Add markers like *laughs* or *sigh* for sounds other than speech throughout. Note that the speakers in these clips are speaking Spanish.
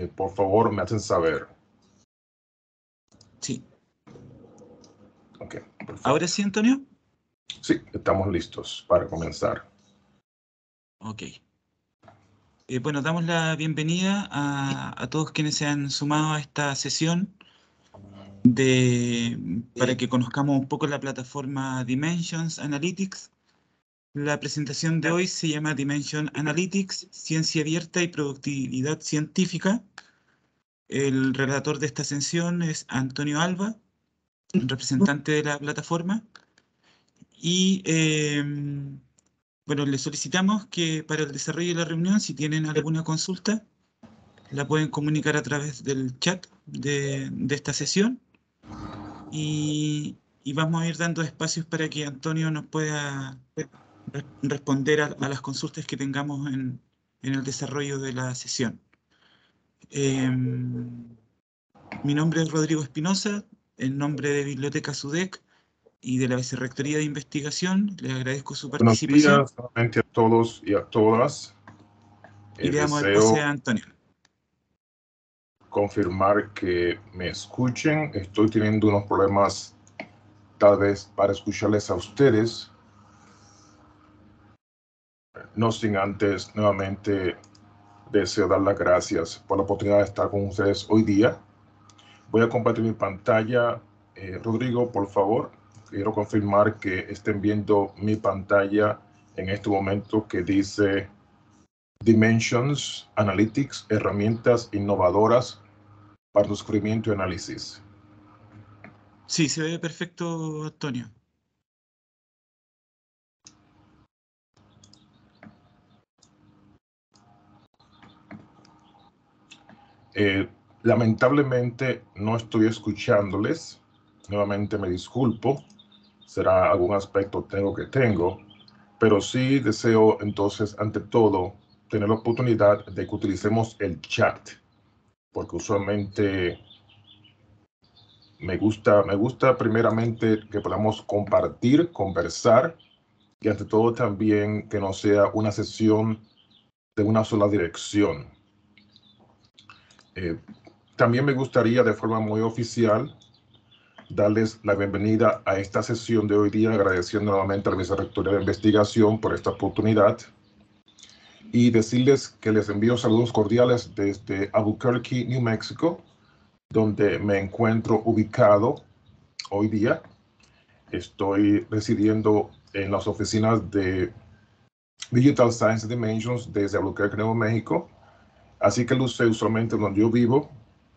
Eh, por favor me hacen saber. Sí. Okay, ¿Ahora sí, Antonio? Sí, estamos listos para comenzar. Ok. Eh, bueno, damos la bienvenida a, todos quienes se han sumado a esta sesión para que conozcamos un poco la plataforma Dimensions Analytics la presentación de hoy se llama Dimension Analytics, Ciencia Abierta y Productividad Científica. El relator de esta sesión es Antonio Alba, representante de la plataforma. Y em, bueno, les solicitamos que para el desarrollo de la reunión, si tienen alguna consulta, la pueden comunicar a través del chat de, esta sesión. y vamos a ir dando espacios para que Antonio nos pueda responder a, las consultas que tengamos en, en el desarrollo de la sesión. Em, mi nombre es Rodrigo Espinosa, en nombre de Biblioteca SUDEC y de la Vicerrectoría de Investigación, le agradezco su participación. Buenos a todos y a todas. y le eh, damos el pase a Antonio. Confirmar que me escuchen. Estoy teniendo unos problemas, tal vez, para escucharles a ustedes no sin antes nuevamente deseo dar las gracias por la oportunidad de estar con ustedes hoy día. Voy a compartir mi pantalla. Eh, Rodrigo, por favor, quiero confirmar que estén viendo mi pantalla en este momento que dice Dimensions, Analytics, herramientas innovadoras para sufrimiento y análisis. Sí, se ve perfecto, Antonio. Eh, lamentablemente no estoy escuchándoles. Nuevamente me disculpo. Será algún aspecto tengo que tengo. Pero sí deseo entonces, ante todo, tener la oportunidad de que utilicemos el chat. Porque usualmente me gusta, me gusta primeramente que podamos compartir, conversar y ante todo también que no sea una sesión de una sola dirección eh, también me gustaría de forma muy oficial darles la bienvenida a esta sesión de hoy día, agradeciendo nuevamente a la Vicerrectoría de Investigación por esta oportunidad y decirles que les envío saludos cordiales desde Albuquerque, New Mexico, donde me encuentro ubicado hoy día. Estoy residiendo en las oficinas de Digital Science Dimensions desde Albuquerque, Nuevo México Así que luce usualmente donde yo vivo,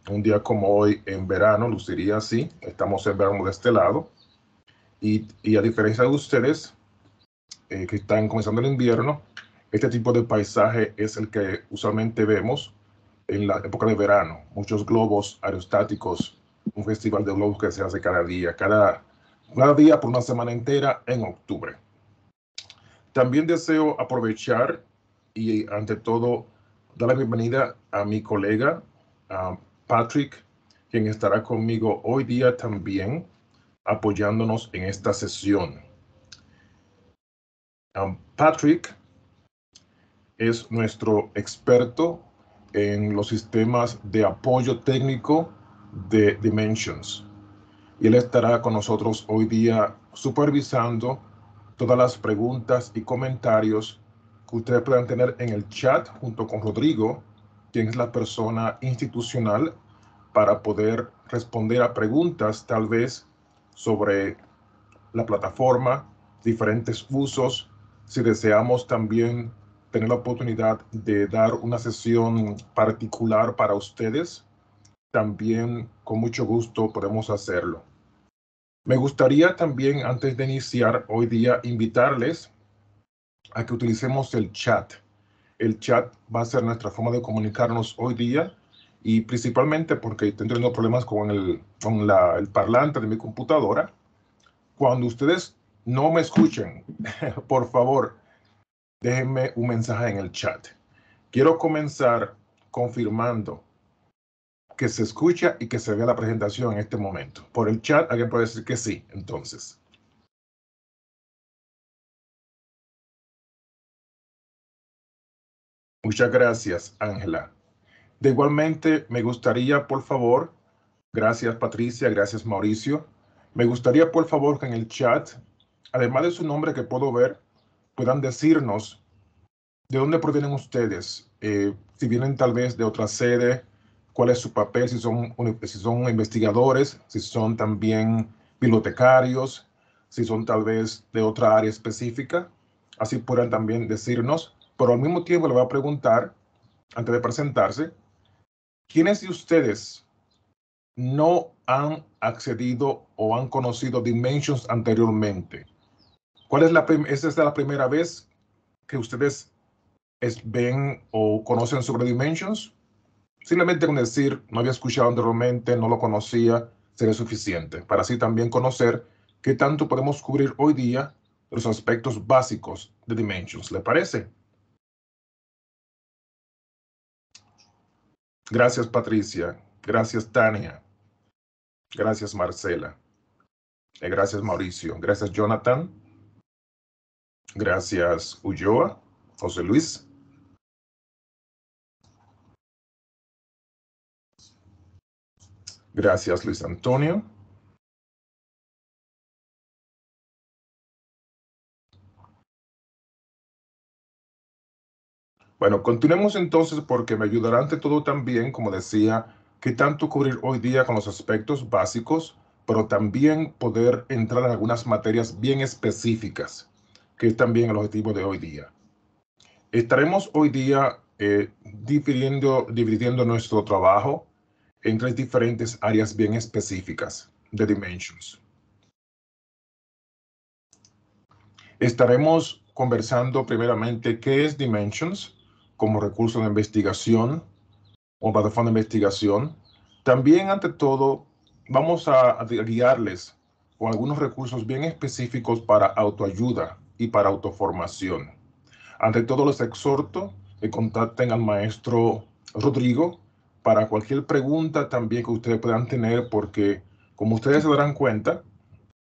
un día como hoy en verano, luciría así. Estamos en verano de este lado. Y, y a diferencia de ustedes, eh, que están comenzando el invierno, este tipo de paisaje es el que usualmente vemos en la época de verano. Muchos globos aerostáticos, un festival de globos que se hace cada día, cada, cada día por una semana entera en octubre. También deseo aprovechar y ante todo dar la bienvenida a mi colega Patrick, quien estará conmigo hoy día también apoyándonos en esta sesión. Um, Patrick es nuestro experto en los sistemas de apoyo técnico de Dimensions. Y él estará con nosotros hoy día supervisando todas las preguntas y comentarios ustedes puedan tener en el chat junto con Rodrigo, quien es la persona institucional para poder responder a preguntas tal vez sobre la plataforma, diferentes usos, si deseamos también tener la oportunidad de dar una sesión particular para ustedes, también con mucho gusto podemos hacerlo. Me gustaría también, antes de iniciar hoy día, invitarles a que utilicemos el chat. El chat va a ser nuestra forma de comunicarnos hoy día y principalmente porque estoy teniendo problemas con, el, con la, el parlante de mi computadora. Cuando ustedes no me escuchen, *laughs* por favor, déjenme un mensaje en el chat. Quiero comenzar confirmando que se escucha y que se vea la presentación en este momento. Por el chat alguien puede decir que sí, entonces. Muchas gracias, Ángela. De igualmente, me gustaría, por favor, gracias Patricia, gracias Mauricio, me gustaría, por favor, que en el chat, además de su nombre que puedo ver, puedan decirnos de dónde provienen ustedes, eh, si vienen tal vez de otra sede, cuál es su papel, si son, si son investigadores, si son también bibliotecarios, si son tal vez de otra área específica, así puedan también decirnos pero al mismo tiempo le voy a preguntar, antes de presentarse, ¿quiénes de ustedes no han accedido o han conocido Dimensions anteriormente? ¿Cuál es la, esa es la primera vez que ustedes ven o conocen sobre Dimensions? Simplemente con decir, no había escuchado anteriormente, no lo conocía, sería suficiente para así también conocer qué tanto podemos cubrir hoy día los aspectos básicos de Dimensions. ¿Le parece? Gracias Patricia, gracias Tania, gracias Marcela, eh, gracias Mauricio, gracias Jonathan, gracias Ulloa, José Luis. Gracias Luis Antonio. Bueno, continuemos entonces porque me ayudará ante todo también, como decía, que tanto cubrir hoy día con los aspectos básicos, pero también poder entrar en algunas materias bien específicas, que es también el objetivo de hoy día. Estaremos hoy día eh, dividiendo, dividiendo nuestro trabajo en tres diferentes áreas bien específicas de Dimensions. Estaremos conversando primeramente qué es Dimensions, como recurso de investigación o plataforma de investigación. También, ante todo, vamos a, guiarles con algunos recursos bien específicos para autoayuda y para autoformación. Ante todo, les exhorto que contacten al maestro Rodrigo para cualquier pregunta también que ustedes puedan tener, porque como ustedes se darán cuenta,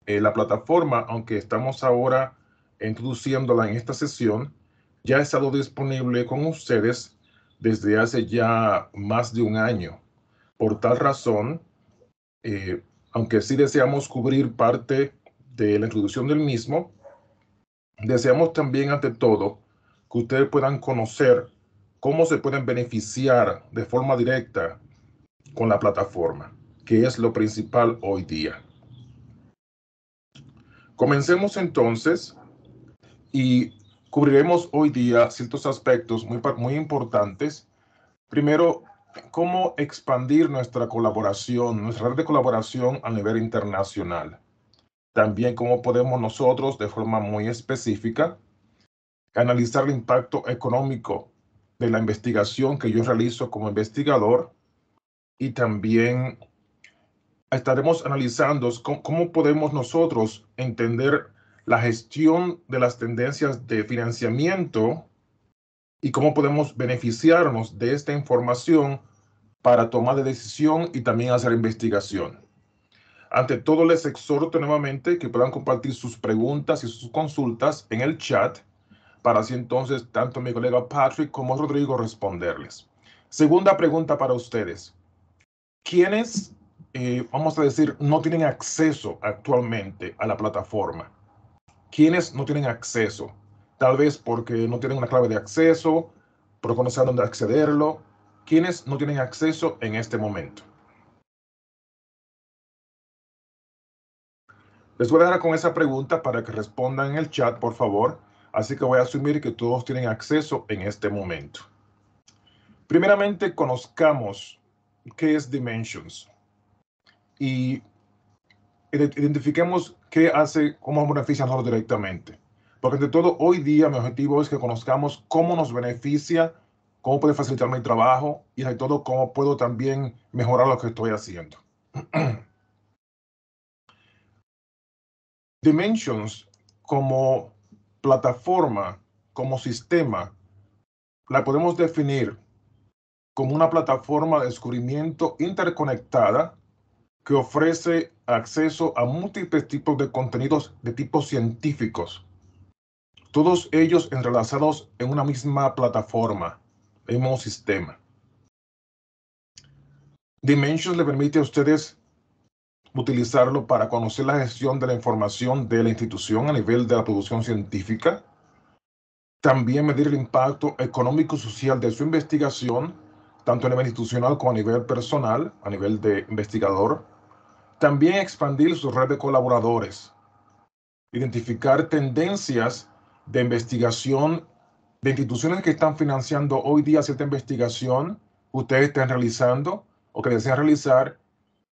eh, la plataforma, aunque estamos ahora introduciéndola en esta sesión, ya ha estado disponible con ustedes desde hace ya más de un año. Por tal razón, eh, aunque sí deseamos cubrir parte de la introducción del mismo, deseamos también ante todo que ustedes puedan conocer cómo se pueden beneficiar de forma directa con la plataforma, que es lo principal hoy día. Comencemos entonces y Cubriremos hoy día ciertos aspectos muy, muy importantes. Primero, cómo expandir nuestra colaboración, nuestra red de colaboración a nivel internacional. También cómo podemos nosotros, de forma muy específica, analizar el impacto económico de la investigación que yo realizo como investigador y también estaremos analizando cómo podemos nosotros entender la gestión de las tendencias de financiamiento y cómo podemos beneficiarnos de esta información para tomar de decisión y también hacer investigación. Ante todo, les exhorto nuevamente que puedan compartir sus preguntas y sus consultas en el chat para así entonces tanto mi colega Patrick como Rodrigo responderles. Segunda pregunta para ustedes. ¿Quiénes, eh, vamos a decir, no tienen acceso actualmente a la plataforma? quienes no tienen acceso, tal vez porque no tienen una clave de acceso, pero no dónde accederlo, quienes no tienen acceso en este momento. Les voy a dejar con esa pregunta para que respondan en el chat, por favor. Así que voy a asumir que todos tienen acceso en este momento. Primeramente, conozcamos qué es Dimensions. Y identifiquemos qué hace, cómo nos beneficia a nosotros directamente. Porque ante todo, hoy día mi objetivo es que conozcamos cómo nos beneficia, cómo puede facilitar mi trabajo y sobre todo cómo puedo también mejorar lo que estoy haciendo. *clears throat* Dimensions como plataforma, como sistema, la podemos definir como una plataforma de descubrimiento interconectada que ofrece acceso a múltiples tipos de contenidos de tipos científicos, todos ellos entrelazados en una misma plataforma, en un sistema. Dimensions le permite a ustedes utilizarlo para conocer la gestión de la información de la institución a nivel de la producción científica, también medir el impacto económico social de su investigación, tanto a nivel institucional como a nivel personal, a nivel de investigador, también expandir su red de colaboradores, identificar tendencias de investigación de instituciones que están financiando hoy día cierta investigación que ustedes están realizando o que desean realizar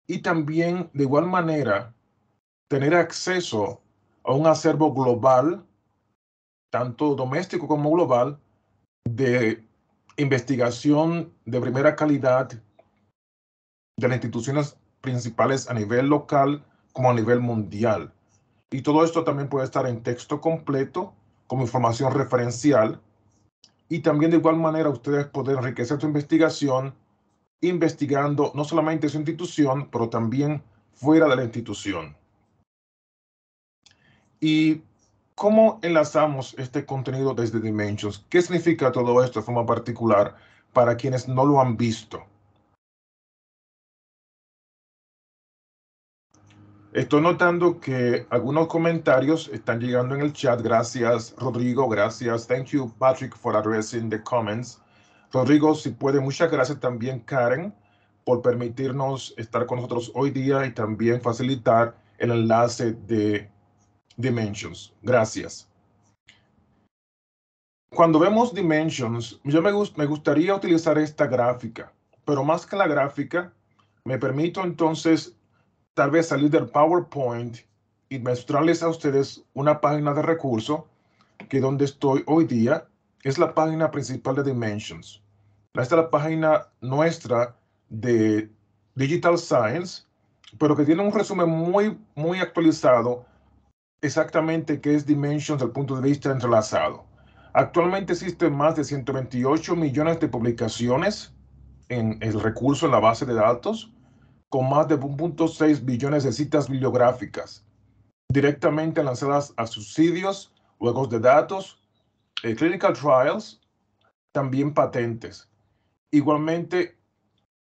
y también de igual manera tener acceso a un acervo global, tanto doméstico como global, de investigación de primera calidad de las instituciones principales a nivel local como a nivel mundial. Y todo esto también puede estar en texto completo, como información referencial. Y también de igual manera ustedes pueden enriquecer su investigación investigando no solamente su institución, pero también fuera de la institución. ¿Y cómo enlazamos este contenido desde Dimensions? ¿Qué significa todo esto de forma particular para quienes no lo han visto? Estoy notando que algunos comentarios están llegando en el chat. Gracias, Rodrigo. Gracias. Thank you, Patrick, for addressing the comments. Rodrigo, si puede, muchas gracias también, Karen, por permitirnos estar con nosotros hoy día y también facilitar el enlace de Dimensions. Gracias. Cuando vemos Dimensions, yo me, me gustaría utilizar esta gráfica, pero más que la gráfica, me permito entonces tal vez salir del PowerPoint y mostrarles a ustedes una página de recurso que donde estoy hoy día es la página principal de Dimensions. Esta es la página nuestra de Digital Science, pero que tiene un resumen muy, muy actualizado exactamente qué es Dimensions desde el punto de vista entrelazado. Actualmente existen más de 128 millones de publicaciones en el recurso en la base de datos con más de 1.6 billones de citas bibliográficas directamente lanzadas a subsidios, juegos de datos, eh, clinical trials, también patentes. Igualmente,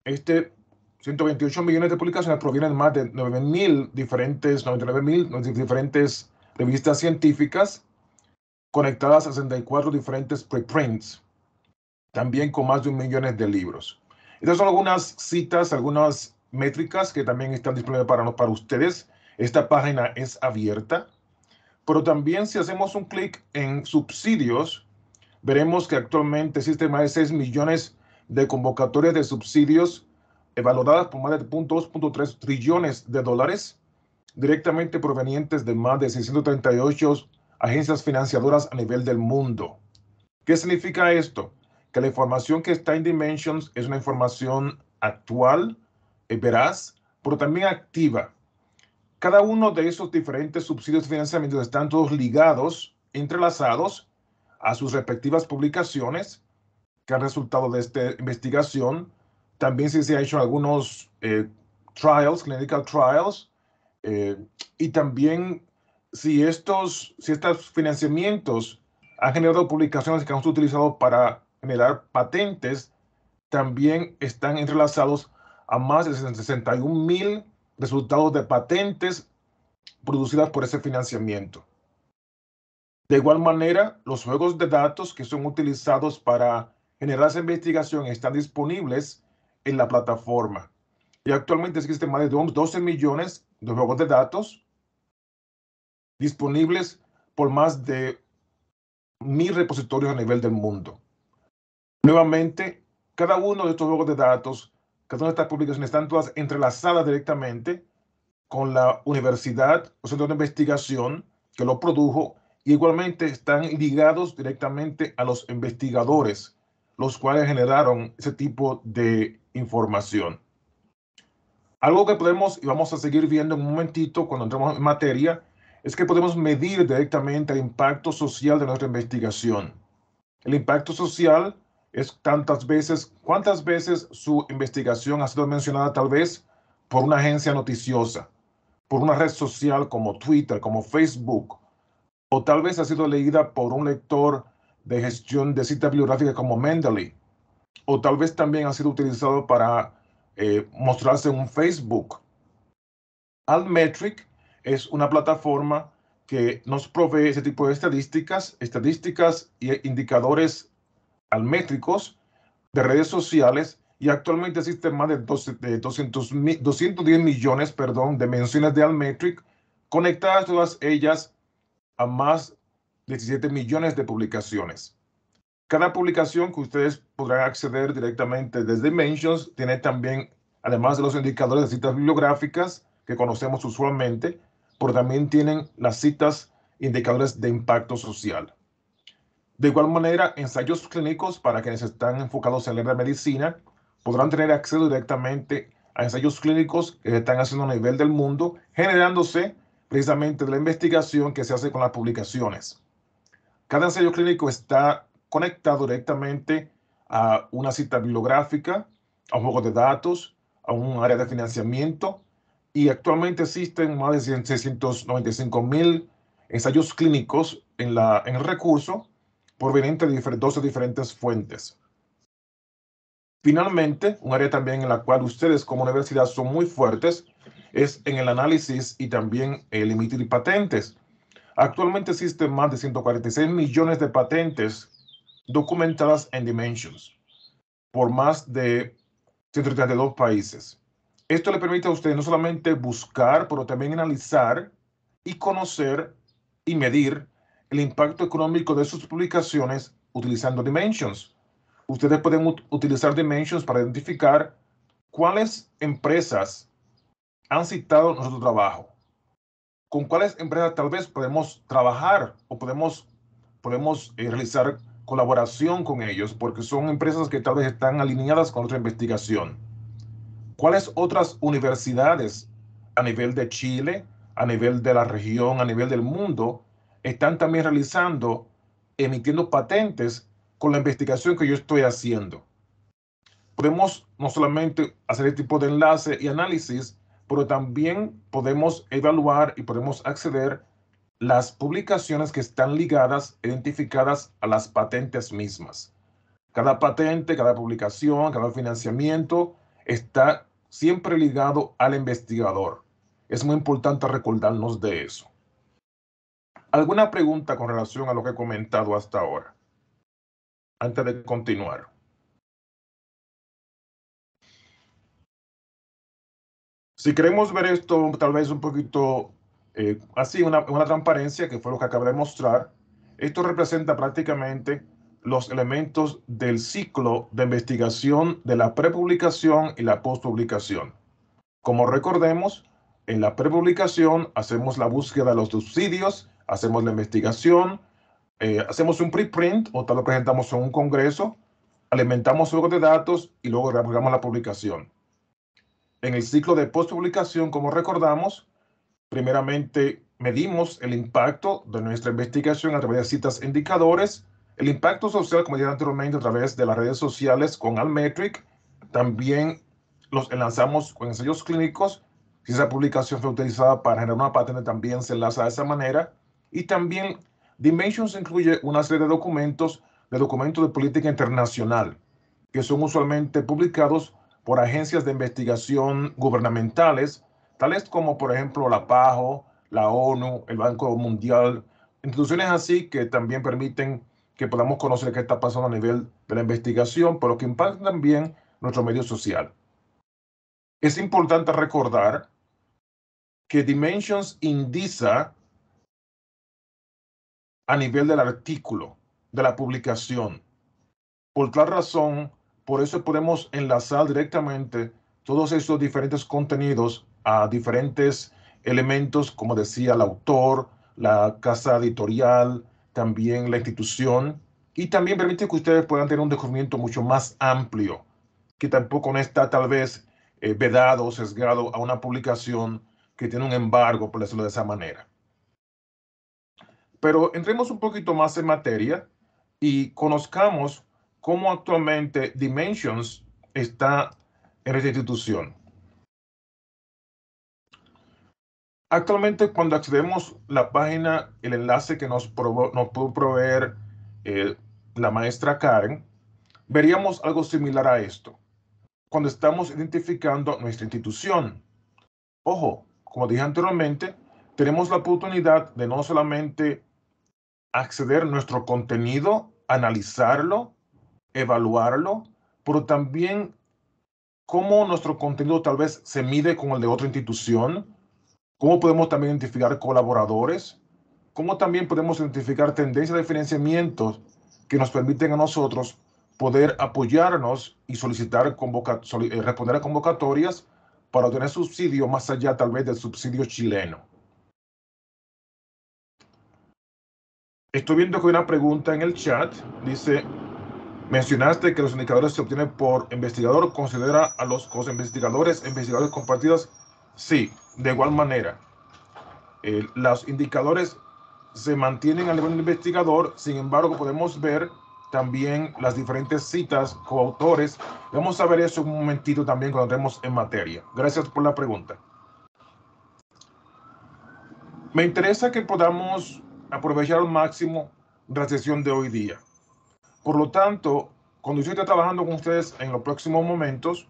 este 128 millones de publicaciones provienen de más de 9.000 diferentes, 99.000 diferentes revistas científicas conectadas a 64 diferentes preprints, también con más de un millón de libros. Estas son algunas citas, algunas métricas que también están disponibles para, para ustedes. Esta página es abierta, pero también si hacemos un clic en subsidios, veremos que actualmente existen más de 6 millones de convocatorias de subsidios evaluadas eh, por más de 2.3 trillones de dólares, directamente provenientes de más de 638 agencias financiadoras a nivel del mundo. ¿Qué significa esto? Que la información que está en Dimensions es una información actual, eh, veraz, pero también activa. Cada uno de esos diferentes subsidios de financiamiento están todos ligados, entrelazados a sus respectivas publicaciones que han resultado de esta investigación. También si se han hecho algunos eh, trials, clinical trials, eh, y también si estos, si estos financiamientos han generado publicaciones que han utilizado para generar patentes, también están entrelazados a más de 61 mil resultados de patentes producidas por ese financiamiento. De igual manera, los juegos de datos que son utilizados para generar esa investigación están disponibles en la plataforma. Y actualmente existen más de 12 millones de juegos de datos disponibles por más de mil repositorios a nivel del mundo. Nuevamente, cada uno de estos juegos de datos que todas estas publicaciones están todas entrelazadas directamente con la universidad o centro de investigación que lo produjo y igualmente están ligados directamente a los investigadores, los cuales generaron ese tipo de información. Algo que podemos, y vamos a seguir viendo en un momentito cuando entremos en materia, es que podemos medir directamente el impacto social de nuestra investigación. El impacto social es tantas veces, cuántas veces su investigación ha sido mencionada tal vez por una agencia noticiosa, por una red social como Twitter, como Facebook, o tal vez ha sido leída por un lector de gestión de cita bibliográfica como Mendeley, o tal vez también ha sido utilizado para eh, mostrarse en un Facebook. Altmetric es una plataforma que nos provee ese tipo de estadísticas, estadísticas e indicadores almétricos de redes sociales y actualmente existen más de, 200, 210 millones perdón, de menciones de Almetric conectadas todas ellas a más de 17 millones de publicaciones. Cada publicación que ustedes podrán acceder directamente desde Mentions tiene también, además de los indicadores de citas bibliográficas que conocemos usualmente, pero también tienen las citas indicadores de impacto social. De igual manera, ensayos clínicos para quienes están enfocados en la medicina podrán tener acceso directamente a ensayos clínicos que están haciendo a nivel del mundo, generándose precisamente de la investigación que se hace con las publicaciones. Cada ensayo clínico está conectado directamente a una cita bibliográfica, a un juego de datos, a un área de financiamiento y actualmente existen más de 695 mil ensayos clínicos en, la, en el recurso proveniente de 12 diferentes fuentes. Finalmente, un área también en la cual ustedes como universidad son muy fuertes es en el análisis y también el emitir patentes. Actualmente existen más de 146 millones de patentes documentadas en Dimensions por más de 132 países. Esto le permite a ustedes no solamente buscar, pero también analizar y conocer y medir el impacto económico de sus publicaciones utilizando dimensions. Ustedes pueden utilizar dimensions para identificar cuáles empresas han citado nuestro trabajo, con cuáles empresas tal vez podemos trabajar o podemos, podemos eh, realizar colaboración con ellos, porque son empresas que tal vez están alineadas con nuestra investigación. ¿Cuáles otras universidades a nivel de Chile, a nivel de la región, a nivel del mundo, están también realizando, emitiendo patentes con la investigación que yo estoy haciendo. Podemos no solamente hacer este tipo de enlace y análisis, pero también podemos evaluar y podemos acceder las publicaciones que están ligadas, identificadas a las patentes mismas. Cada patente, cada publicación, cada financiamiento está siempre ligado al investigador. Es muy importante recordarnos de eso. ¿Alguna pregunta con relación a lo que he comentado hasta ahora? Antes de continuar. Si queremos ver esto tal vez un poquito eh, así, una, una, transparencia, que fue lo que acabo de mostrar, esto representa prácticamente los elementos del ciclo de investigación de la prepublicación y la postpublicación. Como recordemos, en la prepublicación hacemos la búsqueda de los subsidios hacemos la investigación, eh, hacemos un preprint o tal lo presentamos en un congreso, alimentamos luego de datos y luego realizamos la publicación. En el ciclo de post-publicación, como recordamos, primeramente medimos el impacto de nuestra investigación a través de citas e indicadores, el impacto social, como dije anteriormente, a través de las redes sociales con Almetric, también los enlazamos con ensayos clínicos, si esa publicación fue utilizada para generar una patente también se enlaza de esa manera, y también Dimensions incluye una serie de documentos, de documentos de política internacional, que son usualmente publicados por agencias de investigación gubernamentales, tales como por ejemplo la PAJO, la ONU, el Banco Mundial, instituciones así que también permiten que podamos conocer qué está pasando a nivel de la investigación, pero que impactan también nuestro medio social. Es importante recordar que Dimensions indiza a nivel del artículo, de la publicación. Por tal razón, por eso podemos enlazar directamente todos esos diferentes contenidos a diferentes elementos, como decía el autor, la casa editorial, también la institución, y también permite que ustedes puedan tener un descubrimiento mucho más amplio, que tampoco está tal vez eh, vedado o sesgado a una publicación que tiene un embargo, por decirlo de esa manera. Pero entremos un poquito más en materia y conozcamos cómo actualmente Dimensions está en esta institución. Actualmente cuando accedemos a la página, el enlace que nos, nos pudo proveer eh, la maestra Karen, veríamos algo similar a esto. Cuando estamos identificando nuestra institución. Ojo, como dije anteriormente, tenemos la oportunidad de no solamente acceder a nuestro contenido, analizarlo, evaluarlo, pero también cómo nuestro contenido tal vez se mide con el de otra institución, cómo podemos también identificar colaboradores, cómo también podemos identificar tendencias de financiamiento que nos permiten a nosotros poder apoyarnos y solicitar eh, responder a convocatorias para obtener subsidio más allá tal vez del subsidio chileno. Estoy viendo que hay una pregunta en el chat. Dice, mencionaste que los indicadores se obtienen por investigador. ¿Considera a los investigadores investigadores compartidos? Sí, de igual manera. Eh, los indicadores se mantienen al nivel del investigador. Sin embargo, podemos ver también las diferentes citas, coautores. Vamos a ver eso un momentito también cuando entremos en materia. Gracias por la pregunta. Me interesa que podamos aprovechar al máximo la sesión de hoy día. Por lo tanto, cuando yo esté trabajando con ustedes en los próximos momentos,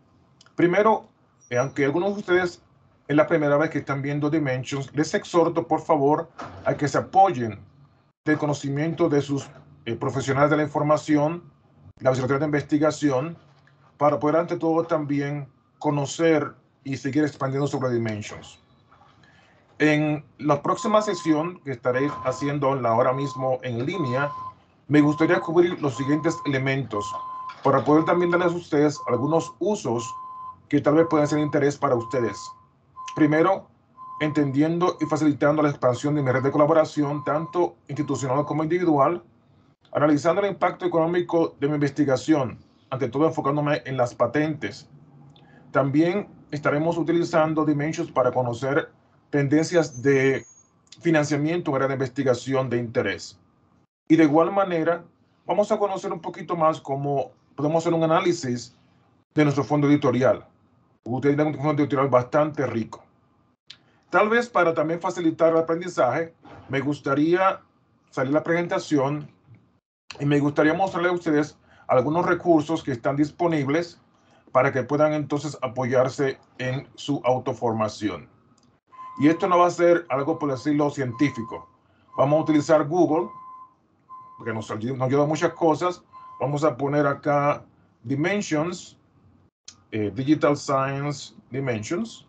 primero, eh, aunque algunos de ustedes es la primera vez que están viendo Dimensions, les exhorto por favor a que se apoyen del conocimiento de sus eh, profesionales de la información, la secretaría de Investigación, para poder ante todo también conocer y seguir expandiendo sobre Dimensions. En la próxima sesión que estaré haciendo ahora mismo en línea, me gustaría cubrir los siguientes elementos para poder también darles a ustedes algunos usos que tal vez puedan ser de interés para ustedes. Primero, entendiendo y facilitando la expansión de mi red de colaboración, tanto institucional como individual, analizando el impacto económico de mi investigación, ante todo enfocándome en las patentes. También estaremos utilizando Dimensions para conocer tendencias de financiamiento una gran investigación de interés. Y de igual manera, vamos a conocer un poquito más cómo podemos hacer un análisis de nuestro fondo editorial. Usted tiene un fondo editorial bastante rico. Tal vez para también facilitar el aprendizaje, me gustaría salir la presentación y me gustaría mostrarle a ustedes algunos recursos que están disponibles para que puedan entonces apoyarse en su autoformación. Y esto no va a ser algo, por decirlo, científico. Vamos a utilizar Google, porque nos, ayuda, muchas cosas. Vamos a poner acá Dimensions, eh, Digital Science Dimensions.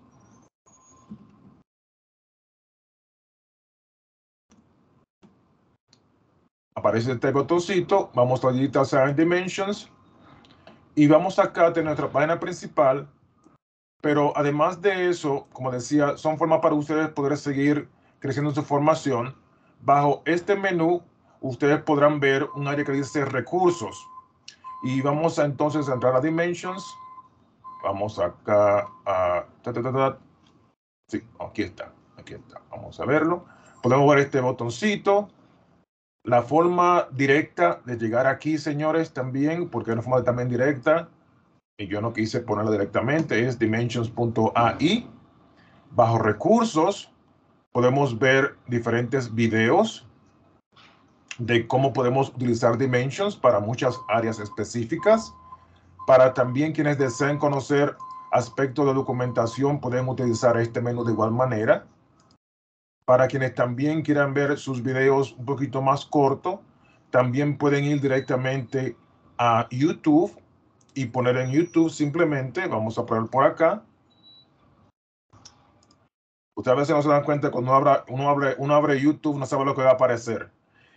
Aparece este botoncito, vamos a Digital Science Dimensions y vamos acá de nuestra página principal pero además de eso, como decía, son formas para ustedes poder seguir creciendo su formación. Bajo este menú, ustedes podrán ver un área que dice recursos. Y vamos a entonces entrar a Dimensions. Vamos acá a... sí, aquí está. Aquí está. Vamos a verlo. Podemos ver este botoncito. La forma directa de llegar aquí, señores, también, porque es una forma también directa, y yo no quise ponerla directamente, es dimensions.ai. Bajo recursos podemos ver diferentes videos de cómo podemos utilizar Dimensions para muchas áreas específicas. Para también quienes deseen conocer aspectos de documentación, pueden utilizar este menú de igual manera. Para quienes también quieran ver sus videos un poquito más corto, también pueden ir directamente a YouTube y poner en YouTube simplemente, vamos a poner por acá. Ustedes a veces no se dan cuenta cuando uno abre, uno abre, uno abre YouTube, no sabe lo que va a aparecer.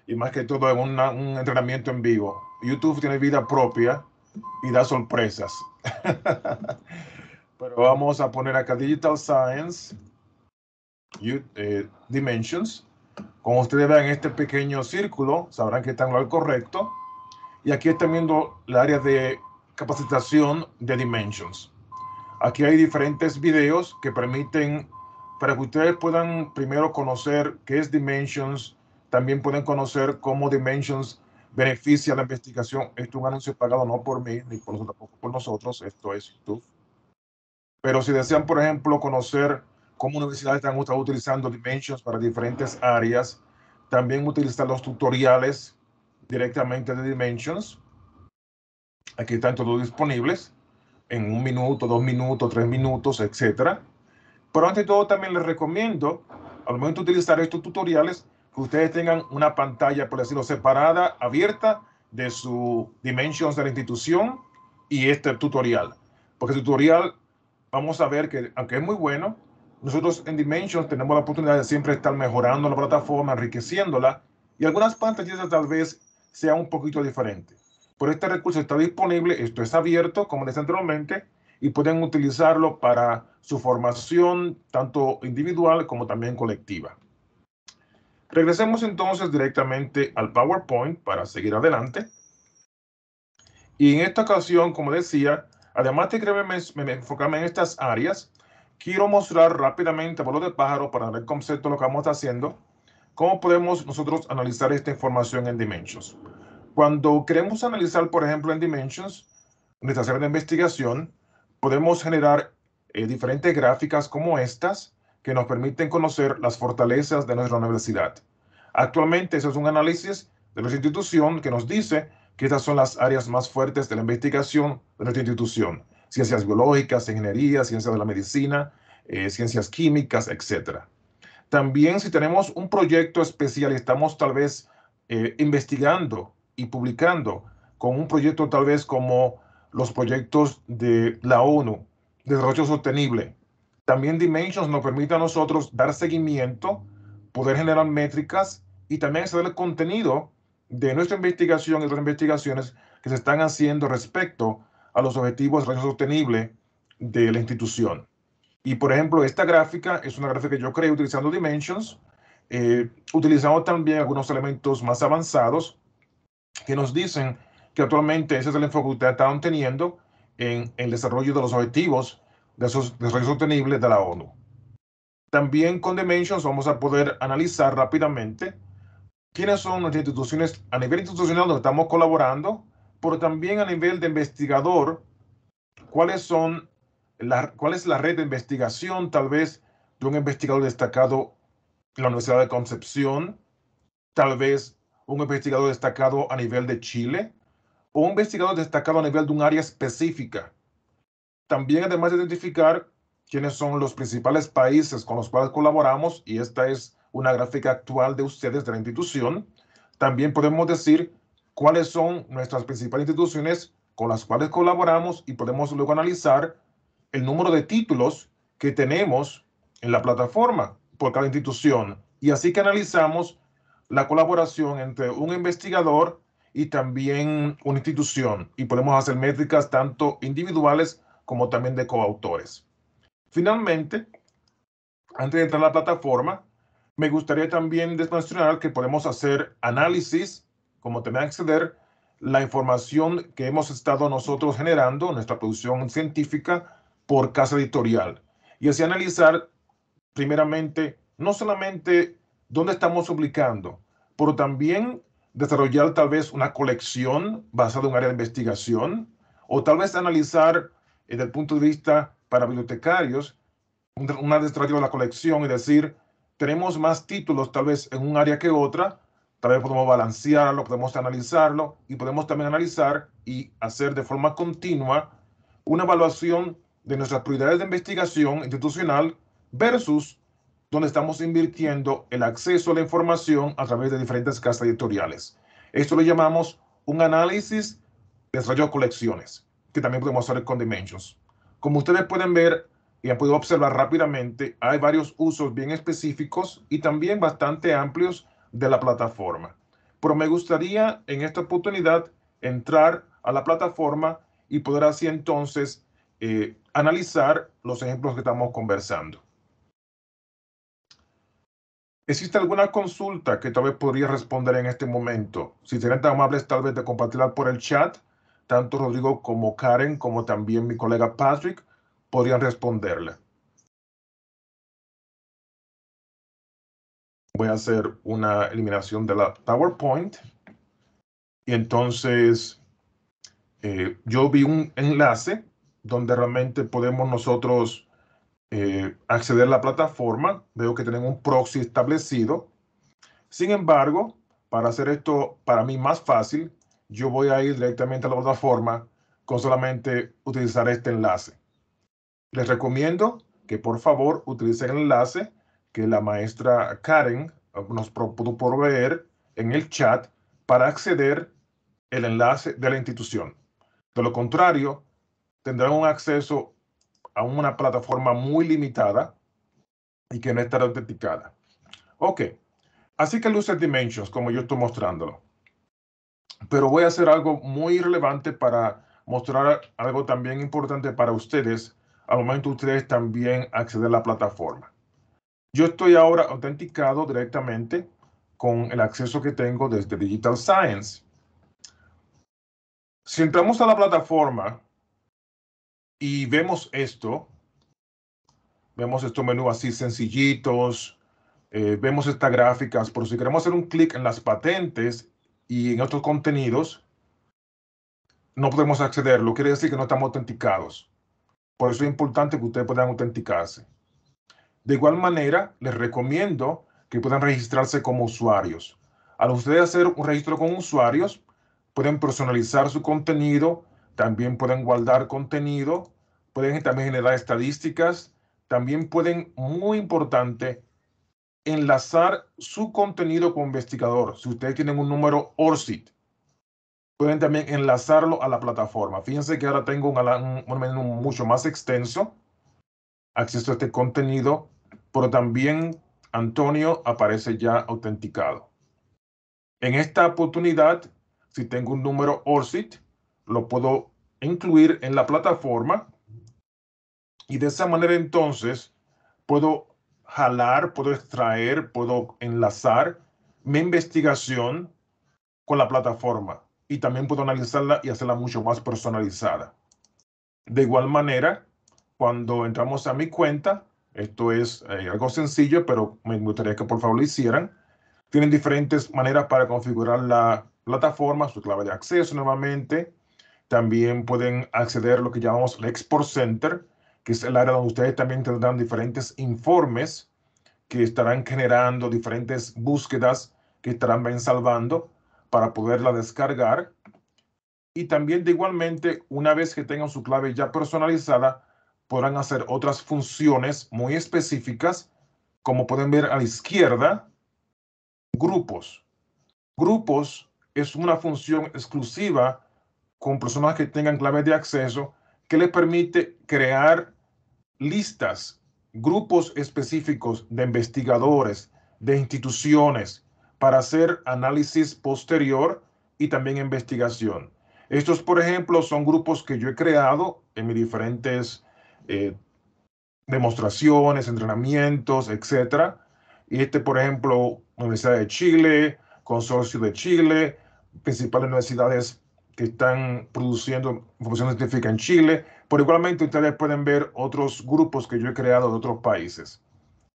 Y más que todo en un entrenamiento en vivo. YouTube tiene vida propia y da sorpresas. *laughs* Pero vamos a poner acá Digital Science eh, Dimensions. Como ustedes vean este pequeño círculo, sabrán que en lo correcto. Y aquí están viendo el área de capacitación de Dimensions. Aquí hay diferentes videos que permiten, para que ustedes puedan primero conocer qué es Dimensions, también pueden conocer cómo Dimensions beneficia la investigación. Esto es un anuncio pagado no por mí, ni por, tampoco por nosotros, esto es YouTube. Pero si desean, por ejemplo, conocer cómo universidades están utilizando Dimensions para diferentes áreas, también utilizar los tutoriales directamente de Dimensions Aquí están todos disponibles en un minuto, dos minutos, tres minutos, etcétera. Pero ante todo también les recomiendo, al momento de utilizar estos tutoriales, que ustedes tengan una pantalla, por decirlo, separada, abierta de su dimensions de la institución y este tutorial. Porque el este tutorial, vamos a ver que, aunque es muy bueno, nosotros en Dimensions tenemos la oportunidad de siempre estar mejorando la plataforma, enriqueciéndola, y algunas pantallas tal vez sea un poquito diferente. Pero este recurso está disponible, esto es abierto, como decía anteriormente, y pueden utilizarlo para su formación tanto individual como también colectiva. Regresemos entonces directamente al PowerPoint para seguir adelante. Y en esta ocasión, como decía, además de que enfocarme en estas áreas, quiero mostrar rápidamente a valor de pájaro para dar el concepto de lo que vamos a haciendo, cómo podemos nosotros analizar esta información en Dimensions. Cuando queremos analizar, por ejemplo, en Dimensions, nuestra serie de investigación, podemos generar eh, diferentes gráficas como estas que nos permiten conocer las fortalezas de nuestra universidad. Actualmente, eso es un análisis de nuestra institución que nos dice que estas son las áreas más fuertes de la investigación de nuestra institución. Ciencias biológicas, ingeniería, ciencias de la medicina, eh, ciencias químicas, etc. También si tenemos un proyecto especial y estamos tal vez eh, investigando y publicando con un proyecto tal vez como los proyectos de la ONU, de desarrollo sostenible. También Dimensions nos permite a nosotros dar seguimiento, poder generar métricas y también acceder el contenido de nuestra investigación y otras investigaciones que se están haciendo respecto a los objetivos de desarrollo sostenible de la institución. Y por ejemplo, esta gráfica es una gráfica que yo creé utilizando Dimensions, eh, utilizando también algunos elementos más avanzados que nos dicen que actualmente esa es la enfoque que están teniendo en el desarrollo de los objetivos de desarrollo sostenible de la ONU. También con Dimensions vamos a poder analizar rápidamente quiénes son nuestras instituciones a nivel institucional donde estamos colaborando, pero también a nivel de investigador, cuáles son la, cuál es la red de investigación tal vez de un investigador destacado en la Universidad de Concepción, tal vez un investigador destacado a nivel de Chile o un investigador destacado a nivel de un área específica. También además de identificar quiénes son los principales países con los cuales colaboramos, y esta es una gráfica actual de ustedes de la institución, también podemos decir cuáles son nuestras principales instituciones con las cuales colaboramos y podemos luego analizar el número de títulos que tenemos en la plataforma por cada institución. Y así que analizamos la colaboración entre un investigador y también una institución y podemos hacer métricas tanto individuales como también de coautores. Finalmente, antes de entrar a la plataforma, me gustaría también mencionar que podemos hacer análisis, como también acceder la información que hemos estado nosotros generando, nuestra producción científica por casa editorial. Y así analizar primeramente no solamente dónde estamos publicando, pero también desarrollar tal vez una colección basada en un área de investigación o tal vez analizar eh, desde el punto de vista para bibliotecarios una estrategia de la colección y decir, tenemos más títulos tal vez en un área que otra, tal vez podemos balancearlo, podemos analizarlo y podemos también analizar y hacer de forma continua una evaluación de nuestras prioridades de investigación institucional versus donde estamos invirtiendo el acceso a la información a través de diferentes casas editoriales. Esto lo llamamos un análisis de desarrollo de colecciones, que también podemos hacer con Dimensions. Como ustedes pueden ver y han podido observar rápidamente, hay varios usos bien específicos y también bastante amplios de la plataforma. Pero me gustaría en esta oportunidad entrar a la plataforma y poder así entonces eh, analizar los ejemplos que estamos conversando. ¿Existe alguna consulta que tal vez podría responder en este momento? Si serían tan amables tal vez de compartirla por el chat, tanto Rodrigo como Karen, como también mi colega Patrick, podrían responderle. Voy a hacer una eliminación de la PowerPoint. Y entonces eh, yo vi un enlace donde realmente podemos nosotros eh, acceder a la plataforma. Veo que tienen un proxy establecido. Sin embargo, para hacer esto para mí más fácil, yo voy a ir directamente a la plataforma con solamente utilizar este enlace. Les recomiendo que por favor utilicen el enlace que la maestra Karen eh, nos propuso proveer en el chat para acceder el enlace de la institución. De lo contrario, tendrán un acceso a una plataforma muy limitada y que no estará autenticada. Ok, así que luces Dimensions, como yo estoy mostrándolo. Pero voy a hacer algo muy relevante para mostrar algo también importante para ustedes al momento ustedes también acceder a la plataforma. Yo estoy ahora autenticado directamente con el acceso que tengo desde Digital Science. Si entramos a la plataforma, y vemos esto, vemos estos menús así sencillitos, eh, vemos estas gráficas, por si queremos hacer un clic en las patentes y en otros contenidos, no podemos accederlo, quiere decir que no estamos autenticados. Por eso es importante que ustedes puedan autenticarse. De igual manera, les recomiendo que puedan registrarse como usuarios. Al ustedes hacer un registro con usuarios, pueden personalizar su contenido, también pueden guardar contenido, pueden también generar estadísticas, también pueden, muy importante, enlazar su contenido con investigador. Si ustedes tienen un número ORCID, pueden también enlazarlo a la plataforma. Fíjense que ahora tengo un, menú mucho más extenso, acceso a este contenido, pero también Antonio aparece ya autenticado. En esta oportunidad, si tengo un número ORCID, lo puedo incluir en la plataforma y de esa manera entonces puedo jalar, puedo extraer, puedo enlazar mi investigación con la plataforma y también puedo analizarla y hacerla mucho más personalizada. De igual manera, cuando entramos a mi cuenta, esto es eh, algo sencillo, pero me gustaría que por favor lo hicieran. Tienen diferentes maneras para configurar la plataforma, su clave de acceso nuevamente, también pueden acceder a lo que llamamos el Export Center, que es el área donde ustedes también tendrán diferentes informes que estarán generando, diferentes búsquedas que estarán bien salvando para poderla descargar. Y también de igualmente, una vez que tengan su clave ya personalizada, podrán hacer otras funciones muy específicas, como pueden ver a la izquierda, grupos. Grupos es una función exclusiva con personas que tengan claves de acceso que les permite crear listas, grupos específicos de investigadores, de instituciones, para hacer análisis posterior y también investigación. Estos, por ejemplo, son grupos que yo he creado en mis diferentes eh, demostraciones, entrenamientos, etc. Y este, por ejemplo, Universidad de Chile, Consorcio de Chile, principales universidades que están produciendo información científica en Chile, pero igualmente ustedes pueden ver otros grupos que yo he creado de otros países.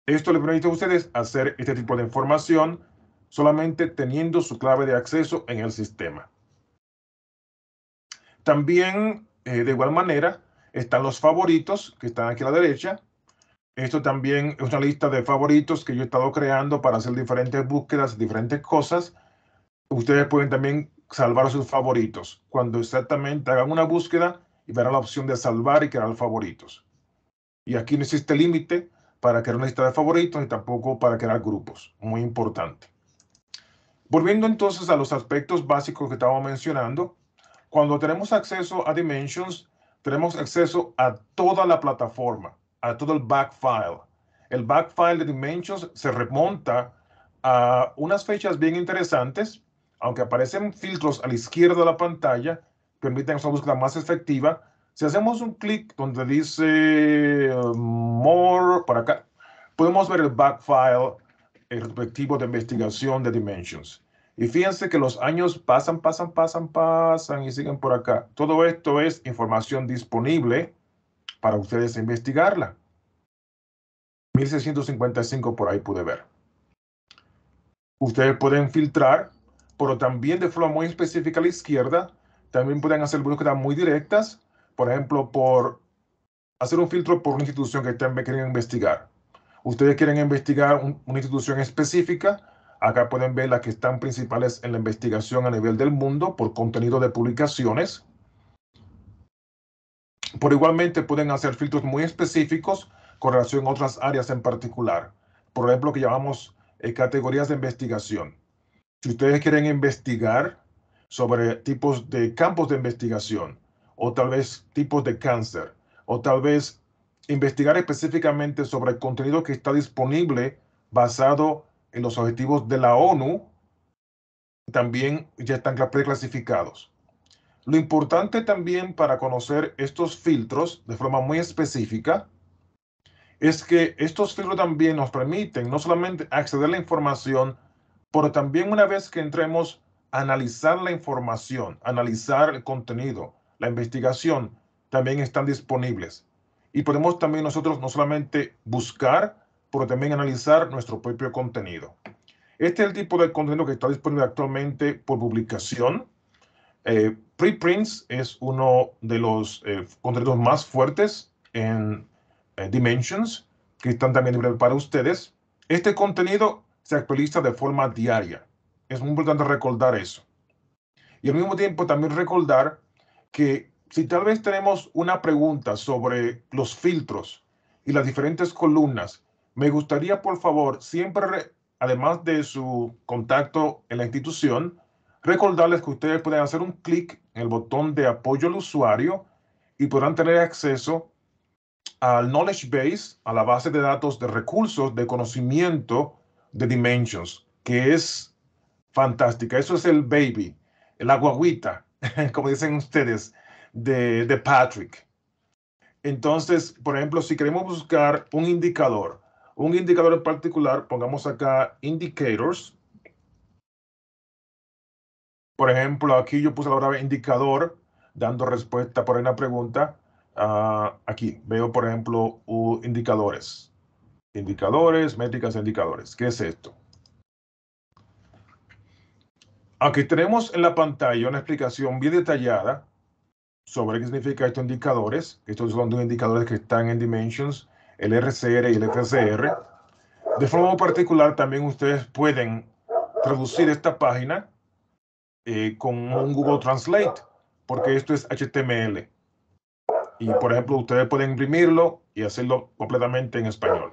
Esto les permite a ustedes hacer este tipo de información solamente teniendo su clave de acceso en el sistema. También, eh, de igual manera, están los favoritos que están aquí a la derecha. Esto también es una lista de favoritos que yo he estado creando para hacer diferentes búsquedas, diferentes cosas. Ustedes pueden también salvar sus favoritos, cuando exactamente hagan una búsqueda y verán la opción de salvar y crear favoritos. Y aquí no existe límite para crear una lista de favoritos ni tampoco para crear grupos. Muy importante. Volviendo entonces a los aspectos básicos que estaba mencionando, cuando tenemos acceso a Dimensions, tenemos acceso a toda la plataforma, a todo el backfile. El backfile de Dimensions se remonta a unas fechas bien interesantes, aunque aparecen filtros a la izquierda de la pantalla, permiten una búsqueda más efectiva. Si hacemos un clic donde dice eh, More, por acá, podemos ver el backfile el respectivo de investigación de Dimensions. Y fíjense que los años pasan, pasan, pasan, pasan y siguen por acá. Todo esto es información disponible para ustedes investigarla. 1655 por ahí pude ver. Ustedes pueden filtrar pero también de forma muy específica a la izquierda. También pueden hacer búsquedas muy directas, por ejemplo, por hacer un filtro por una institución que estén, quieren investigar. Ustedes quieren investigar una institución específica. Acá pueden ver las que están principales en la investigación a nivel del mundo por contenido de publicaciones. Por igualmente pueden hacer filtros muy específicos con relación a otras áreas en particular. Por ejemplo, que llamamos eh, categorías de investigación. Si ustedes quieren investigar sobre tipos de campos de investigación o tal vez tipos de cáncer o tal vez investigar específicamente sobre el contenido que está disponible basado en los objetivos de la ONU, también ya están preclasificados. Lo importante también para conocer estos filtros de forma muy específica es que estos filtros también nos permiten no solamente acceder a la información pero también una vez que entremos a analizar la información, analizar el contenido, la investigación, también están disponibles. Y podemos también nosotros no solamente buscar, pero también analizar nuestro propio contenido. Este es el tipo de contenido que está disponible actualmente por publicación. Eh, preprints es uno de los eh, contenidos más fuertes en eh, Dimensions, que están también disponibles para ustedes. Este contenido se actualiza de forma diaria. Es muy importante recordar eso. Y al mismo tiempo también recordar que si tal vez tenemos una pregunta sobre los filtros y las diferentes columnas, me gustaría por favor siempre, además de su contacto en la institución, recordarles que ustedes pueden hacer un clic en el botón de apoyo al usuario y podrán tener acceso al Knowledge Base, a la base de datos de recursos de conocimiento de Dimensions, que es fantástica. Eso es el baby, el guaguita, *laughs* como dicen ustedes, de, Patrick. Entonces, por ejemplo, si queremos buscar un indicador, un indicador en particular, pongamos acá indicators. Por ejemplo, aquí yo puse la palabra indicador, dando respuesta por una pregunta. Ah, aquí veo, por ejemplo, indicadores. Indicadores, métricas, e indicadores. ¿Qué es esto? Aquí tenemos en la pantalla una explicación bien detallada sobre qué significa estos indicadores. Estos son dos indicadores que están en Dimensions, el RCR y el FCR. De forma particular, también ustedes pueden traducir esta página eh, con un Google Translate, porque esto es HTML. Y, por ejemplo, ustedes pueden imprimirlo y hacerlo completamente en español.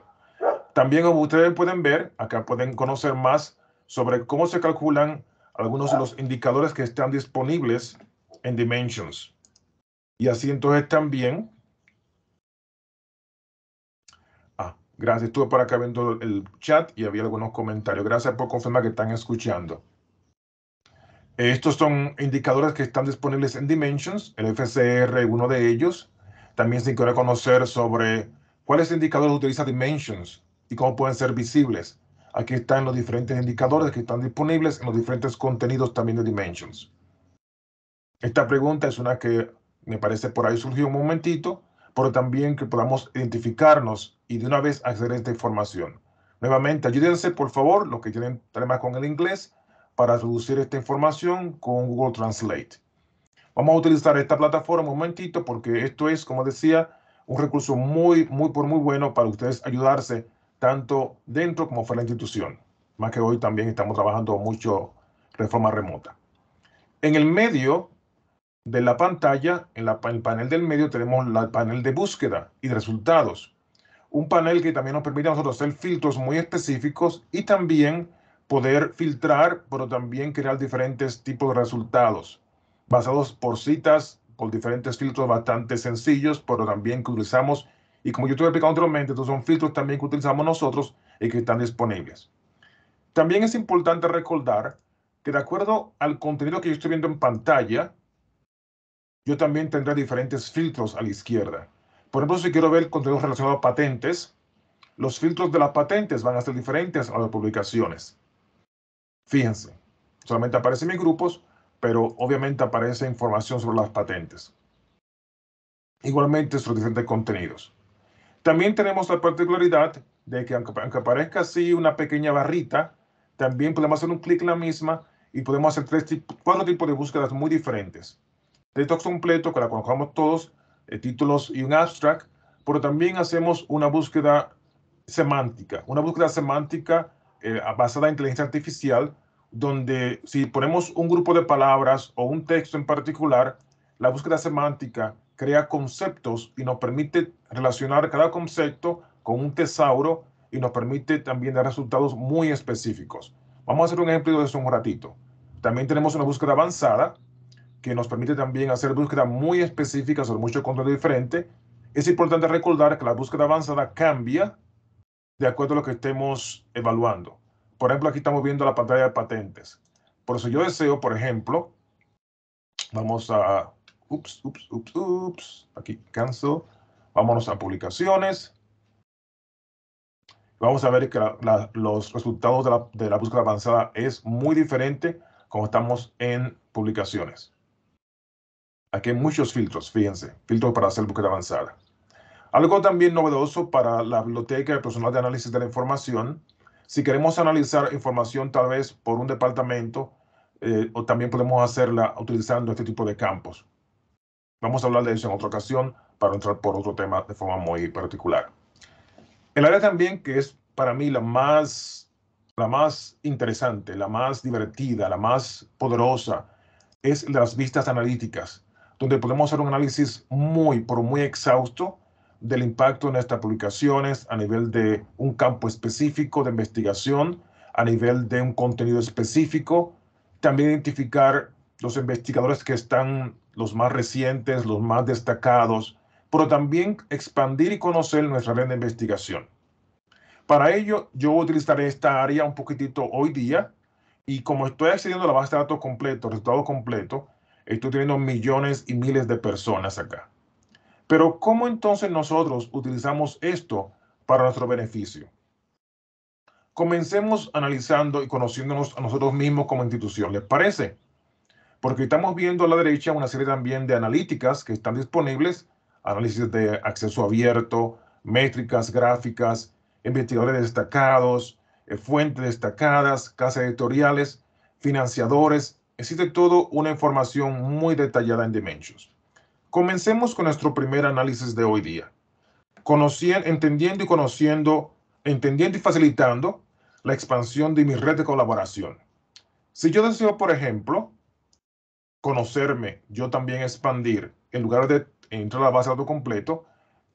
También ustedes pueden ver, acá pueden conocer más sobre cómo se calculan algunos de los indicadores que están disponibles en Dimensions. Y así entonces también... Ah, gracias, estuve por acá viendo el chat y había algunos comentarios. Gracias por confirmar que están escuchando. Estos son indicadores que están disponibles en Dimensions, el FCR es uno de ellos. También se quiere conocer sobre cuáles indicadores utiliza Dimensions y cómo pueden ser visibles. Aquí están los diferentes indicadores que están disponibles en los diferentes contenidos también de Dimensions. Esta pregunta es una que me parece por ahí surgió un momentito, pero también que podamos identificarnos y de una vez acceder a esta información. Nuevamente, ayúdense por favor, los que tienen problemas con el inglés, para traducir esta información con Google Translate. Vamos a utilizar esta plataforma un momentito porque esto es, como decía, un recurso muy, muy, por muy bueno para ustedes ayudarse tanto dentro como fuera de la institución, más que hoy también estamos trabajando mucho reforma remota. En el medio de la pantalla, en, la, el panel del medio, tenemos el panel de búsqueda y de resultados. Un panel que también nos permite a nosotros hacer filtros muy específicos y también poder filtrar, pero también crear diferentes tipos de resultados basados por citas, por diferentes filtros bastante sencillos, pero también que utilizamos y como yo estuve explicando anteriormente, estos son filtros también que utilizamos nosotros y que están disponibles. También es importante recordar que de acuerdo al contenido que yo estoy viendo en pantalla, yo también tendré diferentes filtros a la izquierda. Por ejemplo, si quiero ver contenido relacionado a patentes, los filtros de las patentes van a ser diferentes a las publicaciones. Fíjense, solamente aparecen mis grupos, pero obviamente aparece información sobre las patentes. Igualmente, estos diferentes contenidos. También tenemos la particularidad de que aunque, aparezca así una pequeña barrita, también podemos hacer un clic en la misma y podemos hacer tres, cuatro tipos de búsquedas muy diferentes. Texto completo, que la conozcamos todos, eh, títulos y un abstract, pero también hacemos una búsqueda semántica, una búsqueda semántica eh, basada en inteligencia artificial, donde si ponemos un grupo de palabras o un texto en particular, la búsqueda semántica crea conceptos y nos permite relacionar cada concepto con un tesauro y nos permite también dar resultados muy específicos. Vamos a hacer un ejemplo de eso un ratito. También tenemos una búsqueda avanzada que nos permite también hacer búsquedas muy específicas sobre muchos contenidos diferentes. Es importante recordar que la búsqueda avanzada cambia de acuerdo a lo que estemos evaluando. Por ejemplo, aquí estamos viendo la pantalla de patentes. Por eso yo deseo, por ejemplo, vamos a Ups, ups, ups, ups. Aquí canso. Vámonos a publicaciones. Vamos a ver que los resultados de la, búsqueda avanzada es muy diferente como estamos en publicaciones. Aquí hay muchos filtros, fíjense, filtros para hacer búsqueda avanzada. Algo también novedoso para la biblioteca de personal de análisis de la información. Si queremos analizar información tal vez por un departamento, eh, o también podemos hacerla utilizando este tipo de campos. Vamos a hablar de eso en otra ocasión para entrar por otro tema de forma muy particular. El área también que es para mí la más, la más interesante, la más divertida, la más poderosa, es las vistas analíticas, donde podemos hacer un análisis muy, por muy exhausto del impacto en estas publicaciones a nivel de un campo específico de investigación, a nivel de un contenido específico, también identificar los investigadores que están los más recientes, los más destacados, pero también expandir y conocer nuestra red de investigación. Para ello, yo utilizaré esta área un poquitito hoy día y como estoy accediendo a la base de datos completo, resultado completo, estoy teniendo millones y miles de personas acá. Pero ¿cómo entonces nosotros utilizamos esto para nuestro beneficio? Comencemos analizando y conociéndonos a nosotros mismos como institución. ¿Les parece? porque estamos viendo a la derecha una serie también de analíticas que están disponibles, análisis de acceso abierto, métricas, gráficas, investigadores destacados, eh, fuentes destacadas, casas editoriales, financiadores. Existe toda una información muy detallada en Dimensions. Comencemos con nuestro primer análisis de hoy día, entendiendo y conociendo, entendiendo y facilitando la expansión de mi red de colaboración. Si yo deseo, por ejemplo, conocerme, yo también expandir, en lugar de entrar a la base de datos completo,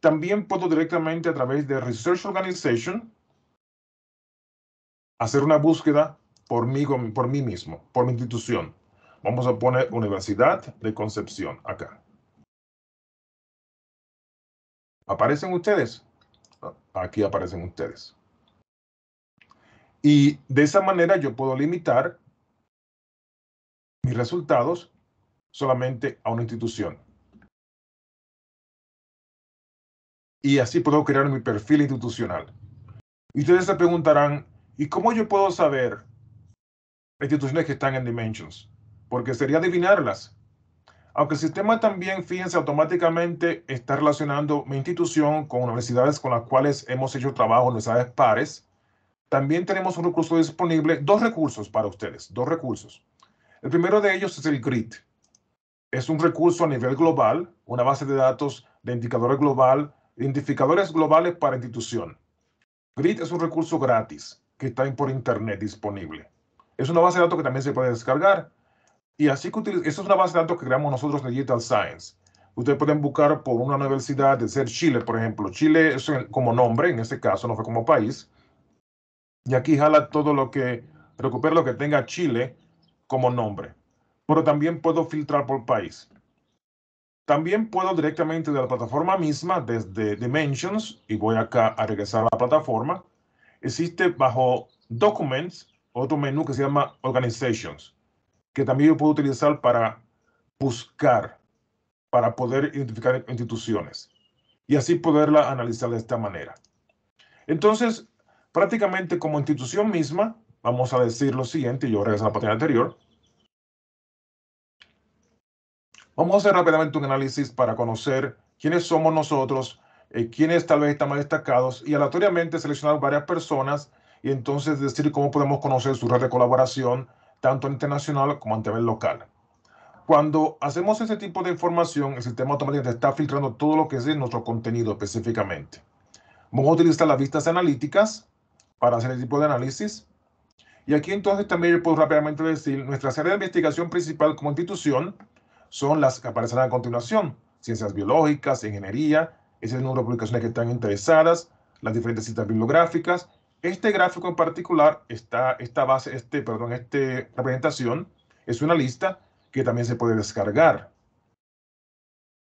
también puedo directamente a través de Research Organization hacer una búsqueda por mí, por mí mismo, por mi institución. Vamos a poner Universidad de Concepción acá. ¿Aparecen ustedes? Aquí aparecen ustedes. Y de esa manera yo puedo limitar mis resultados solamente a una institución. Y así puedo crear mi perfil institucional. Y ustedes se preguntarán, ¿y cómo yo puedo saber instituciones que están en Dimensions? Porque sería adivinarlas. Aunque el sistema también, fíjense, automáticamente está relacionando mi institución con universidades con las cuales hemos hecho trabajo, universidades pares, también tenemos un recurso disponible, dos recursos para ustedes, dos recursos. El primero de ellos es el GRID es un recurso a nivel global, una base de datos de indicadores global, identificadores globales para institución. Grid es un recurso gratis que está por internet disponible. Es una base de datos que también se puede descargar. Y así que utiliza, es una base de datos que creamos nosotros de Digital Science. Ustedes pueden buscar por una universidad de ser Chile, por ejemplo. Chile es como nombre, en este caso, no fue como país. Y aquí jala todo lo que, recupera lo que tenga Chile como nombre pero también puedo filtrar por país. También puedo directamente de la plataforma misma, desde Dimensions, y voy acá a regresar a la plataforma, existe bajo Documents otro menú que se llama Organizations, que también yo puedo utilizar para buscar, para poder identificar instituciones y así poderla analizar de esta manera. Entonces, prácticamente como institución misma, vamos a decir lo siguiente, yo regreso a la pantalla anterior, Vamos a hacer rápidamente un análisis para conocer quiénes somos nosotros, eh, quiénes tal vez están más destacados y aleatoriamente seleccionar varias personas y entonces decir cómo podemos conocer su red de colaboración, tanto internacional como a nivel local. Cuando hacemos ese tipo de información, el sistema automáticamente está filtrando todo lo que es nuestro contenido específicamente. Vamos a utilizar las vistas analíticas para hacer ese tipo de análisis. Y aquí entonces también puedo rápidamente decir, nuestra área de investigación principal como institución son las que aparecerán a continuación. Ciencias biológicas, ingeniería, ese número de publicaciones que están interesadas, las diferentes citas bibliográficas. Este gráfico en particular, esta, esta base, este, perdón, esta presentación, es una lista que también se puede descargar.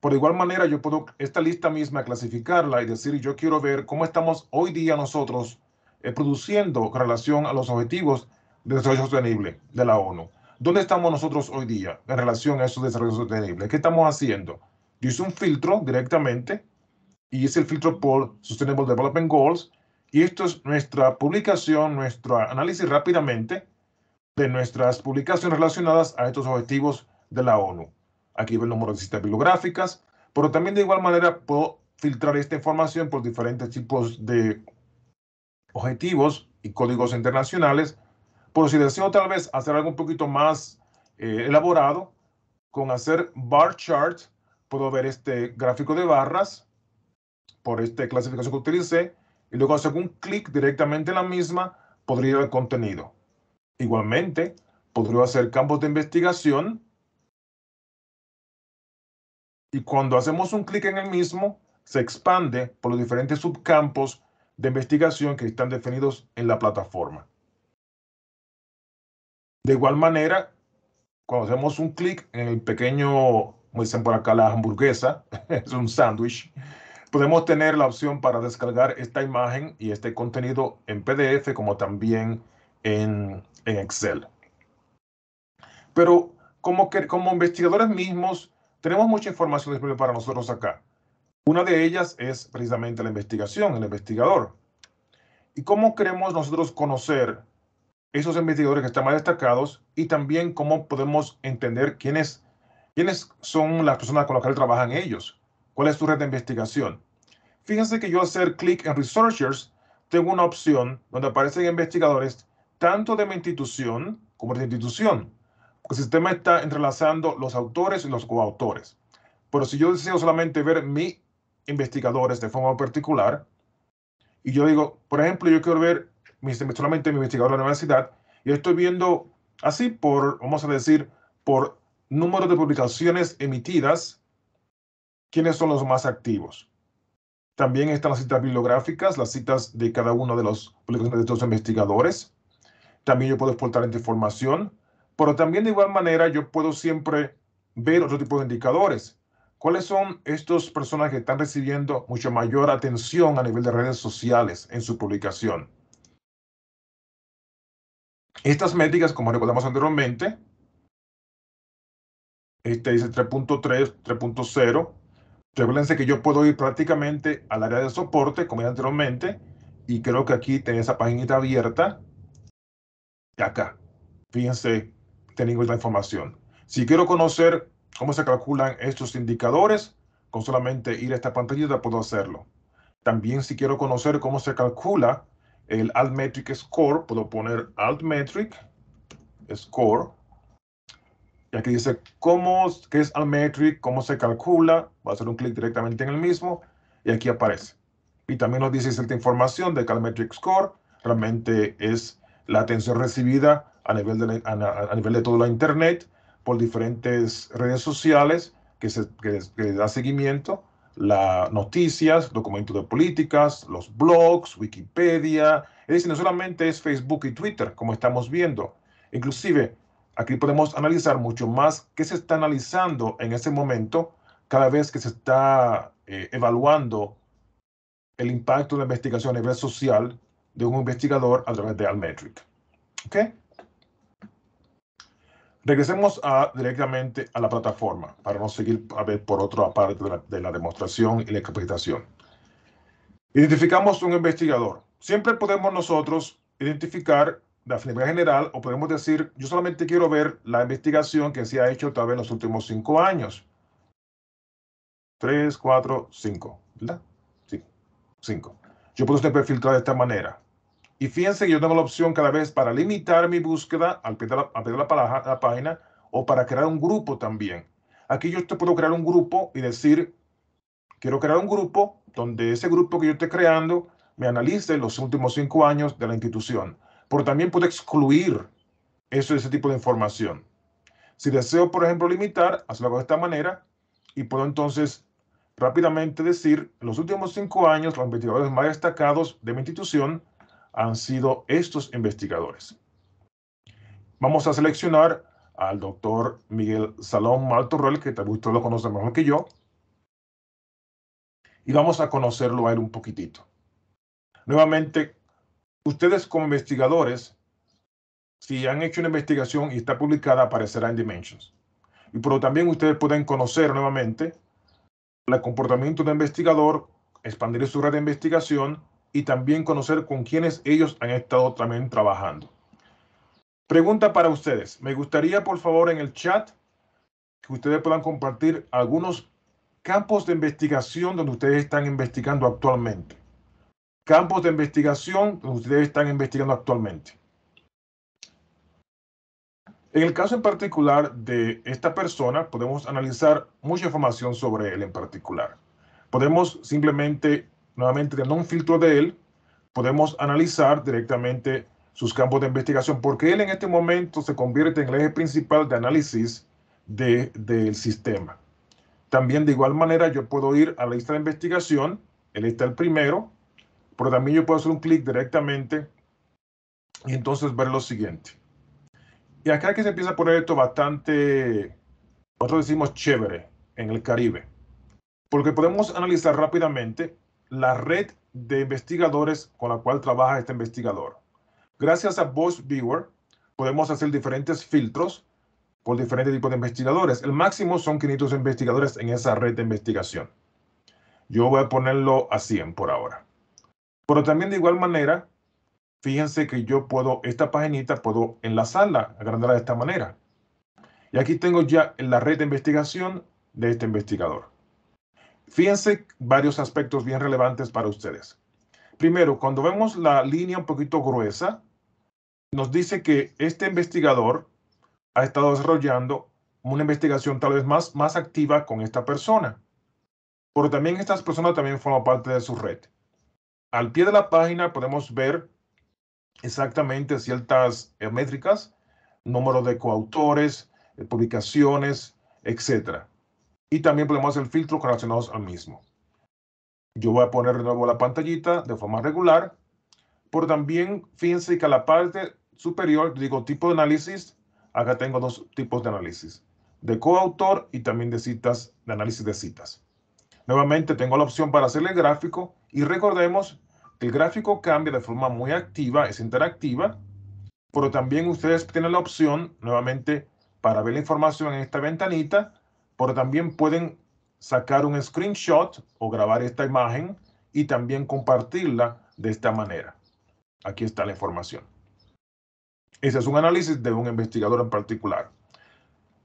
Por igual manera, yo puedo esta lista misma clasificarla y decir, yo quiero ver cómo estamos hoy día nosotros eh, produciendo produciendo relación a los objetivos de desarrollo sostenible de la ONU. ¿Dónde estamos nosotros hoy día en relación a esos desarrollos sostenibles? ¿Qué estamos haciendo? Yo hice un filtro directamente y es el filtro por Sustainable Development Goals. Y esto es nuestra publicación, nuestro análisis rápidamente de nuestras publicaciones relacionadas a estos objetivos de la ONU. Aquí ven los número de citas bibliográficas, pero también de igual manera puedo filtrar esta información por diferentes tipos de objetivos y códigos internacionales por si deseo tal vez hacer algo un poquito más eh, elaborado, con hacer bar chart, puedo ver este gráfico de barras por esta clasificación que utilicé y luego hacer un clic directamente en la misma, podría ir contenido. Igualmente, podría hacer campos de investigación y cuando hacemos un clic en el mismo, se expande por los diferentes subcampos de investigación que están definidos en la plataforma. De igual manera, cuando hacemos un clic en el pequeño, como dicen por acá, la hamburguesa, *laughs* es un sándwich, podemos tener la opción para descargar esta imagen y este contenido en PDF como también en, Excel. Pero como, que, como investigadores mismos, tenemos mucha información disponible para nosotros acá. Una de ellas es precisamente la investigación, el investigador. ¿Y cómo queremos nosotros conocer esos investigadores que están más destacados y también cómo podemos entender quiénes, quiénes son las personas con las que trabajan ellos, cuál es su red de investigación. Fíjense que yo hacer clic en Researchers, tengo una opción donde aparecen investigadores tanto de mi institución como de la institución, el sistema está entrelazando los autores y los coautores. Pero si yo deseo solamente ver mis investigadores de forma particular, y yo digo, por ejemplo, yo quiero ver solamente mi investigador de la universidad, y estoy viendo así por, vamos a decir, por número de publicaciones emitidas, quiénes son los más activos. También están las citas bibliográficas, las citas de cada uno de los publicaciones de estos investigadores. También yo puedo exportar esta información, pero también de igual manera yo puedo siempre ver otro tipo de indicadores. ¿Cuáles son estas personas que están recibiendo mucha mayor atención a nivel de redes sociales en su publicación? Estas métricas, como recordamos anteriormente, este dice 3.3, 3.0. Recuérdense que yo puedo ir prácticamente al área de soporte, como ya anteriormente, y creo que aquí tiene esa página abierta. Y acá, fíjense, tengo esta información. Si quiero conocer cómo se calculan estos indicadores, con solamente ir a esta pantallita puedo hacerlo. También si quiero conocer cómo se calcula el altmetric score, puedo poner altmetric score. Y aquí dice cómo, qué es altmetric, cómo se calcula. Va a hacer un clic directamente en el mismo y aquí aparece. Y también nos dice cierta información de que altmetric score realmente es la atención recibida a nivel de, a, nivel de toda la internet por diferentes redes sociales que, se, que da seguimiento las noticias, documentos de políticas, los blogs, Wikipedia. Es decir, no solamente es Facebook y Twitter, como estamos viendo. Inclusive, aquí podemos analizar mucho más qué se está analizando en ese momento cada vez que se está eh, evaluando el impacto de la investigación a nivel social de un investigador a través de Almetric. ¿Okay? Regresemos a, directamente a la plataforma para no seguir a ver por otra parte de la, demostración y la capacitación. Identificamos un investigador. Siempre podemos nosotros identificar de manera general o podemos decir, yo solamente quiero ver la investigación que se ha hecho tal vez en los últimos cinco años. Tres, cuatro, cinco, ¿verdad? Sí, cinco. Yo puedo siempre filtrar de esta manera. Y fíjense que yo tengo la opción cada vez para limitar mi búsqueda al pie de la, la, página o para crear un grupo también. Aquí yo te puedo crear un grupo y decir, quiero crear un grupo donde ese grupo que yo esté creando me analice los últimos cinco años de la institución. Pero también puedo excluir eso, ese tipo de información. Si deseo, por ejemplo, limitar, hazlo de esta manera y puedo entonces rápidamente decir, los últimos cinco años, los investigadores más destacados de mi institución han sido estos investigadores. Vamos a seleccionar al doctor Miguel Salón Maltorrel, que tal vez usted lo conoce mejor que yo, y vamos a conocerlo a él un poquitito. Nuevamente, ustedes como investigadores, si han hecho una investigación y está publicada, aparecerá en Dimensions. Y pero también ustedes pueden conocer nuevamente el comportamiento del investigador, expandir su red de investigación y también conocer con quienes ellos han estado también trabajando. Pregunta para ustedes. Me gustaría, por favor, en el chat que ustedes puedan compartir algunos campos de investigación donde ustedes están investigando actualmente. Campos de investigación donde ustedes están investigando actualmente. En el caso en particular de esta persona, podemos analizar mucha información sobre él en particular. Podemos simplemente nuevamente teniendo un filtro de él, podemos analizar directamente sus campos de investigación, porque él en este momento se convierte en el eje principal de análisis del sistema. También de igual manera yo puedo ir a la lista de investigación, él está el primero, pero también yo puedo hacer un clic directamente y entonces ver lo siguiente. Y acá es que se empieza a poner esto bastante, nosotros decimos chévere en el Caribe, porque podemos analizar rápidamente la red de investigadores con la cual trabaja este investigador. Gracias a Voice Viewer podemos hacer diferentes filtros por diferentes tipos de investigadores. El máximo son 500 investigadores en esa red de investigación. Yo voy a ponerlo a 100 por ahora. Pero también de igual manera, fíjense que yo puedo, esta paginita puedo enlazarla, agrandarla de esta manera. Y aquí tengo ya la red de investigación de este investigador. Fíjense varios aspectos bien relevantes para ustedes. Primero, cuando vemos la línea un poquito gruesa, nos dice que este investigador ha estado desarrollando una investigación tal vez más, más activa con esta persona. Pero también estas personas también forman parte de su red. Al pie de la página podemos ver exactamente ciertas eh, métricas, número de coautores, eh, publicaciones, etcétera. Y también podemos hacer filtros relacionados al mismo. Yo voy a poner de nuevo la pantallita de forma regular, pero también fíjense que a la parte superior, digo tipo de análisis, acá tengo dos tipos de análisis, de coautor y también de citas, de análisis de citas. Nuevamente tengo la opción para hacer el gráfico y recordemos que el gráfico cambia de forma muy activa, es interactiva, pero también ustedes tienen la opción nuevamente para ver la información en esta ventanita pero también pueden sacar un screenshot o grabar esta imagen y también compartirla de esta manera. Aquí está la información. Ese es un análisis de un investigador en particular.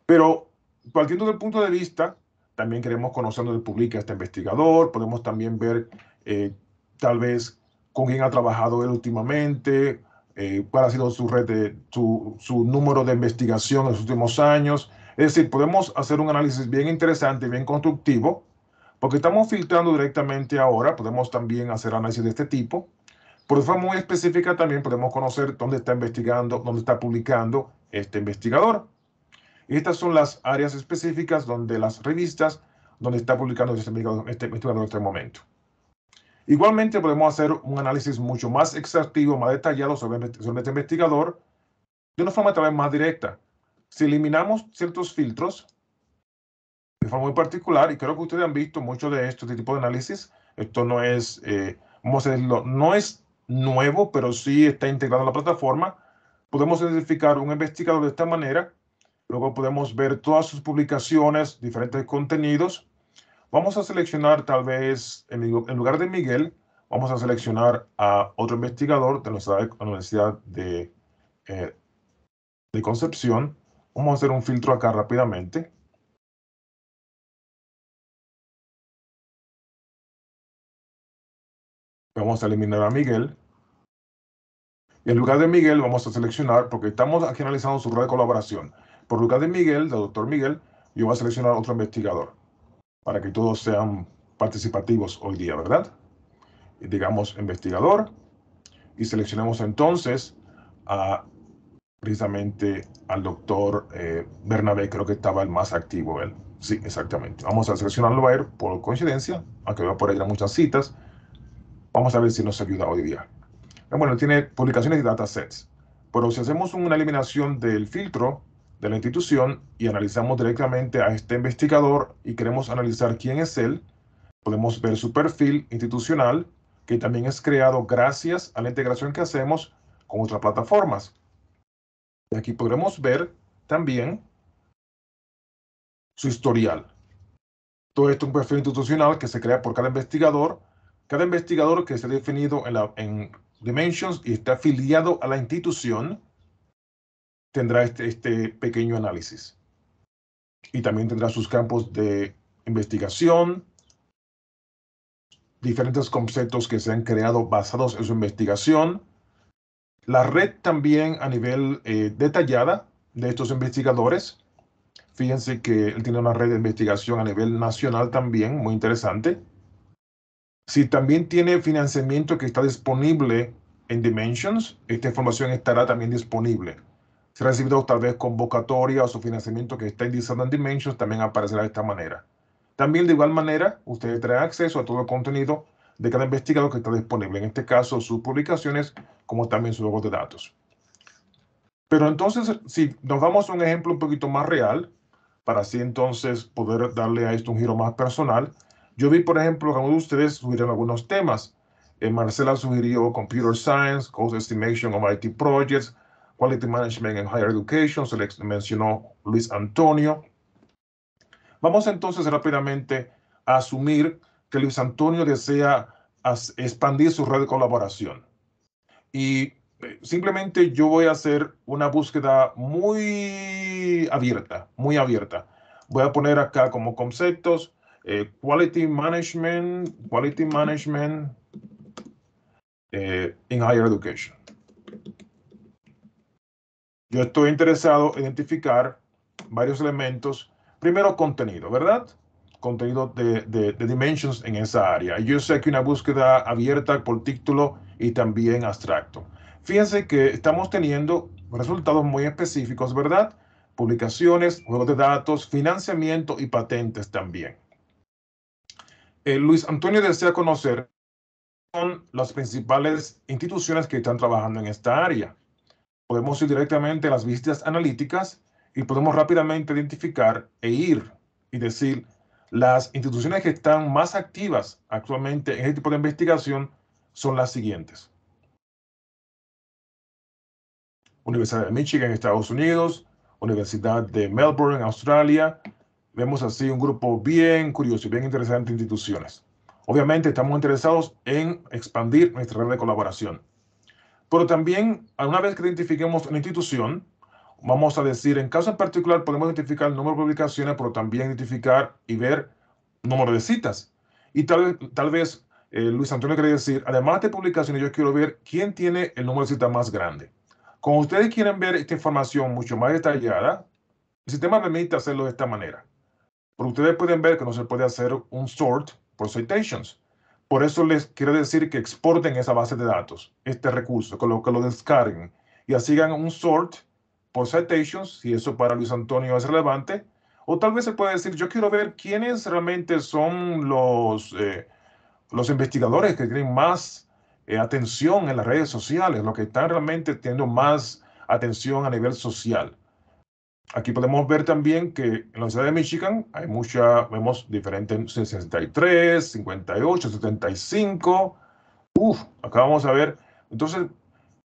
Pero partiendo del punto de vista, también queremos conocer dónde publica este investigador, podemos también ver eh, tal vez con quién ha trabajado él últimamente, eh, cuál ha sido su, red su, su número de investigación en los últimos años, es decir, podemos hacer un análisis bien interesante, bien constructivo, porque estamos filtrando directamente ahora, podemos también hacer análisis de este tipo. Por forma muy específica también podemos conocer dónde está investigando, dónde está publicando este investigador. estas son las áreas específicas donde las revistas, donde está publicando este, este investigador, en este momento. Igualmente podemos hacer un análisis mucho más exhaustivo, más detallado sobre, sobre este investigador, de una forma tal vez más directa, si eliminamos ciertos filtros de forma muy particular, y creo que ustedes han visto mucho de esto, de este tipo de análisis, esto no es, decirlo, eh, no es nuevo, pero sí está integrado a la plataforma. Podemos identificar un investigador de esta manera. Luego podemos ver todas sus publicaciones, diferentes contenidos. Vamos a seleccionar tal vez, en, lugar de Miguel, vamos a seleccionar a otro investigador de la Universidad de, eh, de Concepción. Vamos a hacer un filtro acá rápidamente. Vamos a eliminar a Miguel. Y en lugar de Miguel vamos a seleccionar, porque estamos aquí analizando su red de colaboración. Por lugar de Miguel, del doctor Miguel, yo voy a seleccionar otro investigador para que todos sean participativos hoy día, ¿verdad? digamos investigador y seleccionamos entonces a precisamente al doctor eh, Bernabé, creo que estaba el más activo él. Sí, exactamente. Vamos a seleccionarlo a él por coincidencia, aunque va por ahí muchas citas. Vamos a ver si nos ayuda hoy día. Eh, bueno, tiene publicaciones y datasets, pero si hacemos una eliminación del filtro de la institución y analizamos directamente a este investigador y queremos analizar quién es él, podemos ver su perfil institucional, que también es creado gracias a la integración que hacemos con otras plataformas. Y aquí podremos ver también su historial. Todo esto es un perfil institucional que se crea por cada investigador. Cada investigador que está definido en, Dimensions y está afiliado a la institución tendrá este, este pequeño análisis. Y también tendrá sus campos de investigación, diferentes conceptos que se han creado basados en su investigación, la red también a nivel eh, detallada de estos investigadores. Fíjense que él tiene una red de investigación a nivel nacional también, muy interesante. Si también tiene financiamiento que está disponible en Dimensions, esta información estará también disponible. Si recibido tal vez convocatoria o su financiamiento que está indicado en Dimensions, también aparecerá de esta manera. También de igual manera, ustedes traen acceso a todo el contenido de cada investigador que está disponible, en este caso sus publicaciones, como también sus logos de datos. Pero entonces, si nos vamos a un ejemplo un poquito más real, para así entonces poder darle a esto un giro más personal, yo vi, por ejemplo, que algunos de ustedes sugirieron algunos temas. Eh, Marcela sugirió Computer Science, Cost Estimation of IT Projects, Quality Management in Higher Education, se le mencionó Luis Antonio. Vamos entonces rápidamente a asumir que Luis Antonio desea expandir su red de colaboración. Y eh, simplemente yo voy a hacer una búsqueda muy abierta, muy abierta. Voy a poner acá como conceptos eh, quality management, quality management eh, in higher education. Yo estoy interesado en identificar varios elementos. Primero, contenido, ¿verdad? contenido de, de, Dimensions en esa área. Yo sé que una búsqueda abierta por título y también abstracto. Fíjense que estamos teniendo resultados muy específicos, ¿verdad? Publicaciones, juegos de datos, financiamiento y patentes también. Eh, Luis Antonio desea conocer son las principales instituciones que están trabajando en esta área. Podemos ir directamente a las vistas analíticas y podemos rápidamente identificar e ir y decir, las instituciones que están más activas actualmente en este tipo de investigación son las siguientes. Universidad de Michigan en Estados Unidos, Universidad de Melbourne en Australia. Vemos así un grupo bien curioso, y bien interesante de instituciones. Obviamente estamos interesados en expandir nuestra red de colaboración. Pero también, una vez que identifiquemos una institución, vamos a decir, en caso en particular podemos identificar el número de publicaciones, pero también identificar y ver número de citas. Y tal, tal vez eh, Luis Antonio quiere decir, además de publicaciones, yo quiero ver quién tiene el número de citas más grande. Como ustedes quieren ver esta información mucho más detallada, el sistema permite hacerlo de esta manera. Pero ustedes pueden ver que no se puede hacer un sort por citations. Por eso les quiero decir que exporten esa base de datos, este recurso, que lo, que lo descarguen y así hagan un sort por citations, si eso para Luis Antonio es relevante, o tal vez se puede decir, yo quiero ver quiénes realmente son los, eh, los investigadores que tienen más eh, atención en las redes sociales, los que están realmente teniendo más atención a nivel social. Aquí podemos ver también que en la ciudad de Michigan hay mucha, vemos diferentes 63, 58, 75. Uf, acá vamos a ver. Entonces,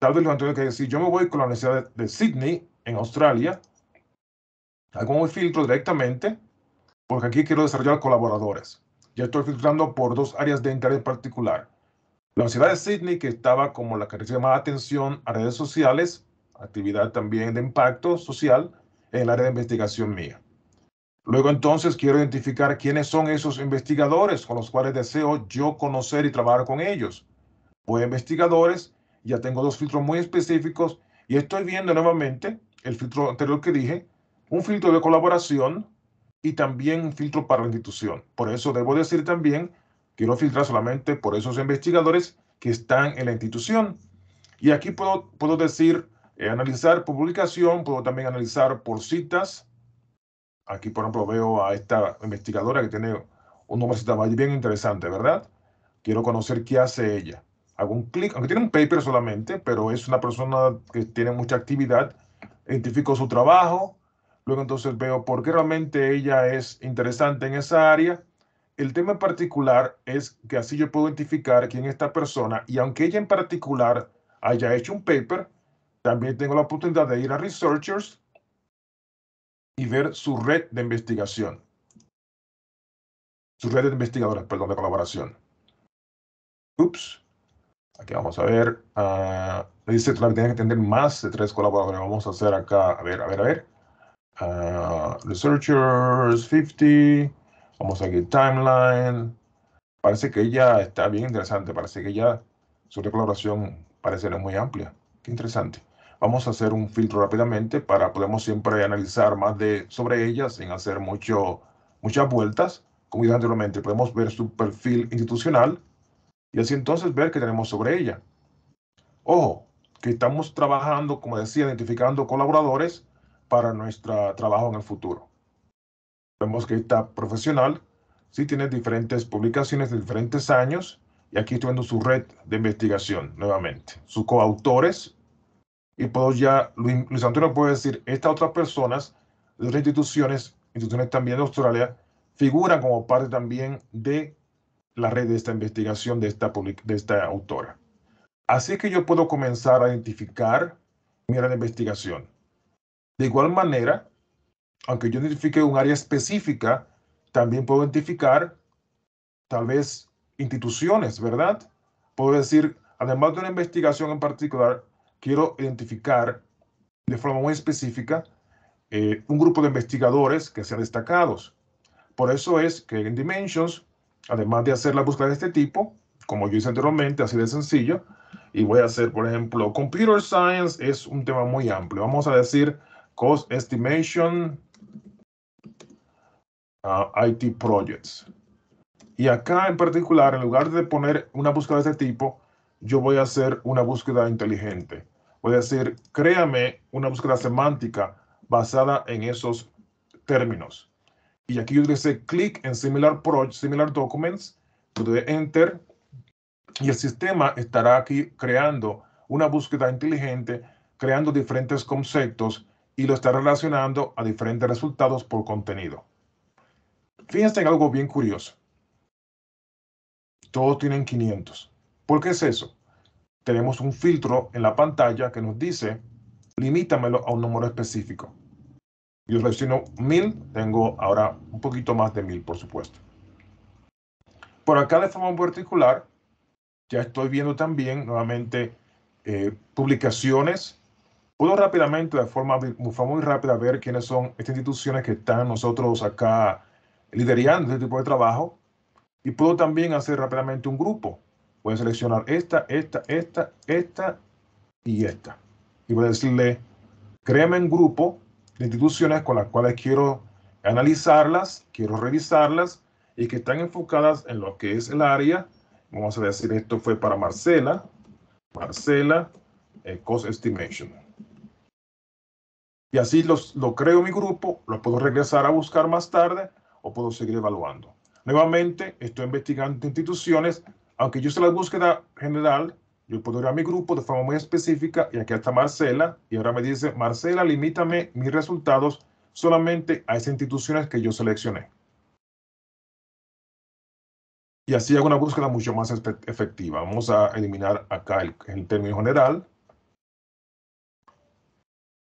tal vez que decir, yo me voy con la Universidad de, Sydney, en Australia, hago un filtro directamente, porque aquí quiero desarrollar colaboradores. Ya estoy filtrando por dos áreas de interés particular. La Universidad de Sydney, que estaba como la que recibe más atención a redes sociales, actividad también de impacto social, en el área de investigación mía. Luego entonces quiero identificar quiénes son esos investigadores con los cuales deseo yo conocer y trabajar con ellos. Voy investigadores ya tengo dos filtros muy específicos y estoy viendo nuevamente el filtro anterior que dije, un filtro de colaboración y también un filtro para la institución. Por eso debo decir también, quiero filtrar solamente por esos investigadores que están en la institución. Y aquí puedo, puedo decir, eh, analizar por publicación, puedo también analizar por citas. Aquí, por ejemplo, veo a esta investigadora que tiene un número de citas bien interesante, ¿verdad? Quiero conocer qué hace ella hago un clic, aunque tiene un paper solamente, pero es una persona que tiene mucha actividad, identifico su trabajo, luego entonces veo por qué realmente ella es interesante en esa área. El tema en particular es que así yo puedo identificar quién es esta persona y aunque ella en particular haya hecho un paper, también tengo la oportunidad de ir a Researchers y ver su red de investigación. Su red de investigadores, perdón, de colaboración. oops Aquí vamos a ver. Uh, dice que tiene que tener más de tres colaboradores. Vamos a hacer acá, a ver, a ver, a ver. Ah, researchers 50. Vamos a ir timeline. Parece que ella está bien interesante. Parece que ya su colaboración parece ser muy amplia. Qué interesante. Vamos a hacer un filtro rápidamente para podemos siempre analizar más de sobre ella sin hacer mucho, muchas vueltas. Como dije anteriormente, podemos ver su perfil institucional y así entonces ver qué tenemos sobre ella. Ojo, que estamos trabajando, como decía, identificando colaboradores para nuestro trabajo en el futuro. Vemos que esta profesional sí tiene diferentes publicaciones de diferentes años y aquí estoy viendo su red de investigación nuevamente, sus coautores y puedo ya, Luis Antonio puede decir, estas otras personas de otras instituciones, instituciones también de Australia, figuran como parte también de la red de esta investigación de esta, de esta autora. Así que yo puedo comenzar a identificar mi área de investigación. De igual manera, aunque yo identifique un área específica, también puedo identificar tal vez instituciones, ¿verdad? Puedo decir, además de una investigación en particular, quiero identificar de forma muy específica eh, un grupo de investigadores que sean destacados. Por eso es que en Dimensions además de hacer la búsqueda de este tipo, como yo hice anteriormente, así de sencillo, y voy a hacer, por ejemplo, Computer Science es un tema muy amplio. Vamos a decir Cost Estimation ah, IT Projects. Y acá en particular, en lugar de poner una búsqueda de este tipo, yo voy a hacer una búsqueda inteligente. Voy a decir, créame una búsqueda semántica basada en esos términos. Y aquí yo utilicé clic en Similar Project, Similar Documents, doy Enter y el sistema estará aquí creando una búsqueda inteligente, creando diferentes conceptos y lo está relacionando a diferentes resultados por contenido. Fíjense en algo bien curioso. Todos tienen 500. ¿Por qué es eso? Tenemos un filtro en la pantalla que nos dice, limítamelo a un número específico. Yo selecciono 1000, tengo ahora un poquito más de 1000, por supuesto. Por acá de forma particular, ya estoy viendo también nuevamente eh, publicaciones. Puedo rápidamente, de forma muy, rápida, ver quiénes son estas instituciones que están nosotros acá liderando este tipo de trabajo. Y puedo también hacer rápidamente un grupo. puedo seleccionar esta, esta, esta, esta y esta. Y voy a decirle, créame en grupo instituciones con las cuales quiero analizarlas, quiero revisarlas y que están enfocadas en lo que es el área. Vamos a decir, esto fue para Marcela, Marcela, eh, Cost Estimation. Y así los, lo creo mi grupo, lo puedo regresar a buscar más tarde o puedo seguir evaluando. Nuevamente, estoy investigando instituciones, aunque yo hice la búsqueda general, yo puedo ir a mi grupo de forma muy específica y aquí está Marcela y ahora me dice, Marcela, limítame mis resultados solamente a esas instituciones que yo seleccioné. Y así hago una búsqueda mucho más efectiva. Vamos a eliminar acá el, término general.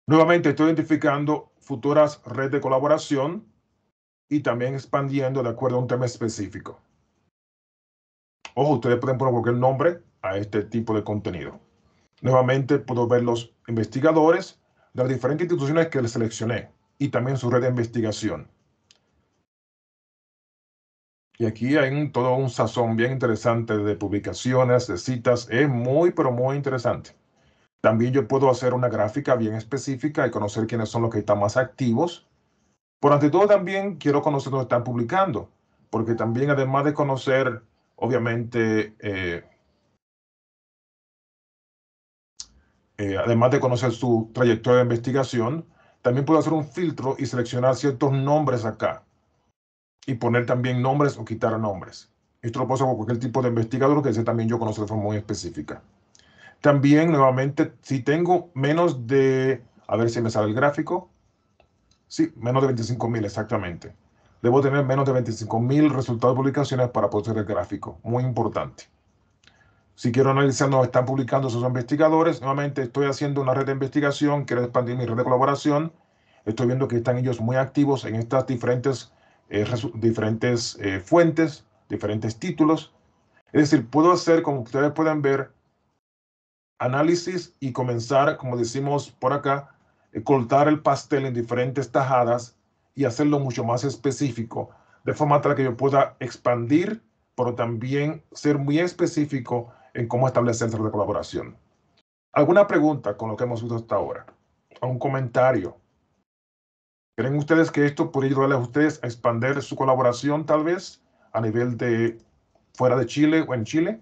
Nuevamente estoy identificando futuras redes de colaboración y también expandiendo de acuerdo a un tema específico. Ojo, ustedes pueden poner cualquier nombre a este tipo de contenido. Nuevamente puedo ver los investigadores de las diferentes instituciones que les seleccioné y también su red de investigación. Y aquí hay todo un sazón bien interesante de publicaciones, de citas. Es muy, pero muy interesante. También yo puedo hacer una gráfica bien específica y conocer quiénes son los que están más activos. Por ante todo, también quiero conocer dónde están publicando, porque también además de conocer, obviamente, eh, Eh, además de conocer su trayectoria de investigación, también puedo hacer un filtro y seleccionar ciertos nombres acá y poner también nombres o quitar nombres. Esto lo puedo hacer con cualquier tipo de investigador que dice también yo conocer de forma muy específica. También, nuevamente, si tengo menos de, a ver si me sale el gráfico, sí, menos de 25.000 exactamente. Debo tener menos de mil resultados de publicaciones para poder hacer el gráfico, muy importante. Si quiero analizar, no están publicando esos investigadores. Nuevamente estoy haciendo una red de investigación, quiero expandir mi red de colaboración. Estoy viendo que están ellos muy activos en estas diferentes, eh, diferentes eh, fuentes, diferentes títulos. Es decir, puedo hacer, como ustedes pueden ver, análisis y comenzar, como decimos por acá, eh, cortar el pastel en diferentes tajadas y hacerlo mucho más específico, de forma tal que yo pueda expandir, pero también ser muy específico en cómo establecer centros de colaboración. ¿Alguna pregunta con lo que hemos visto hasta ahora? ¿Algún comentario? ¿Creen ustedes que esto podría ayudarles a ustedes a expandir su colaboración tal vez a nivel de fuera de Chile o en Chile?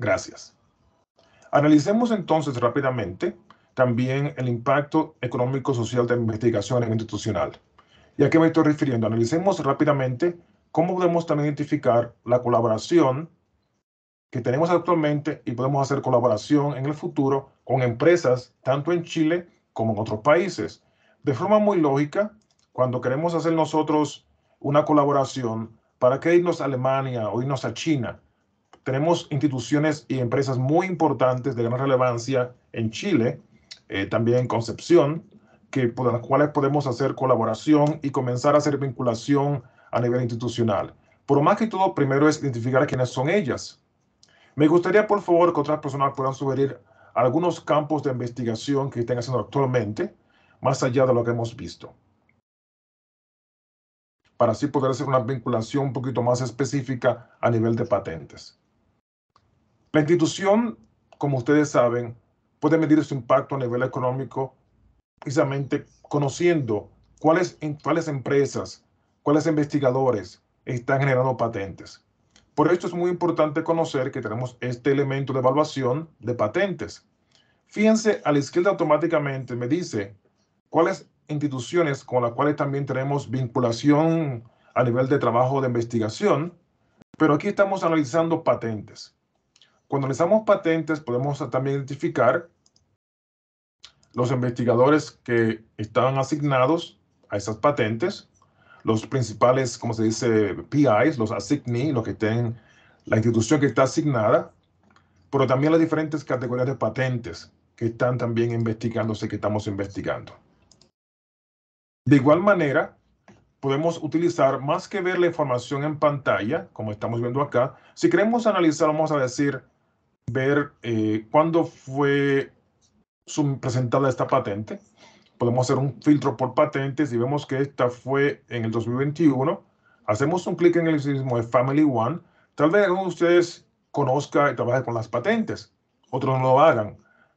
Gracias. Analicemos entonces rápidamente también el impacto económico-social de la investigación institucional. ¿Y a qué me estoy refiriendo? Analicemos rápidamente cómo podemos también identificar la colaboración que tenemos actualmente y podemos hacer colaboración en el futuro con empresas tanto en Chile como en otros países. De forma muy lógica, cuando queremos hacer nosotros una colaboración, ¿para qué irnos a Alemania o irnos a China? Tenemos instituciones y empresas muy importantes de gran relevancia en Chile eh, también Concepción, que, por las cuales podemos hacer colaboración y comenzar a hacer vinculación a nivel institucional. Pero más que todo, primero es identificar quiénes son ellas. Me gustaría, por favor, que otras personas puedan sugerir algunos campos de investigación que estén haciendo actualmente, más allá de lo que hemos visto. Para así poder hacer una vinculación un poquito más específica a nivel de patentes. La institución, como ustedes saben, puede medir su impacto a nivel económico precisamente conociendo cuáles, cuáles empresas, cuáles investigadores están generando patentes. Por esto es muy importante conocer que tenemos este elemento de evaluación de patentes. Fíjense, a la izquierda automáticamente me dice cuáles instituciones con las cuales también tenemos vinculación a nivel de trabajo de investigación, pero aquí estamos analizando patentes. Cuando analizamos patentes, podemos también identificar los investigadores que estaban asignados a esas patentes, los principales, como se dice, PIs, los assignee, los que estén, la institución que está asignada, pero también las diferentes categorías de patentes que están también investigándose, que estamos investigando. De igual manera, podemos utilizar, más que ver la información en pantalla, como estamos viendo acá, si queremos analizar, vamos a decir, ver eh, cuándo fue presentada esta patente. Podemos hacer un filtro por patentes y vemos que esta fue en el 2021. Hacemos un clic en el mismo de Family One. Tal vez alguno de ustedes conozca y trabaje con las patentes. Otros no lo hagan.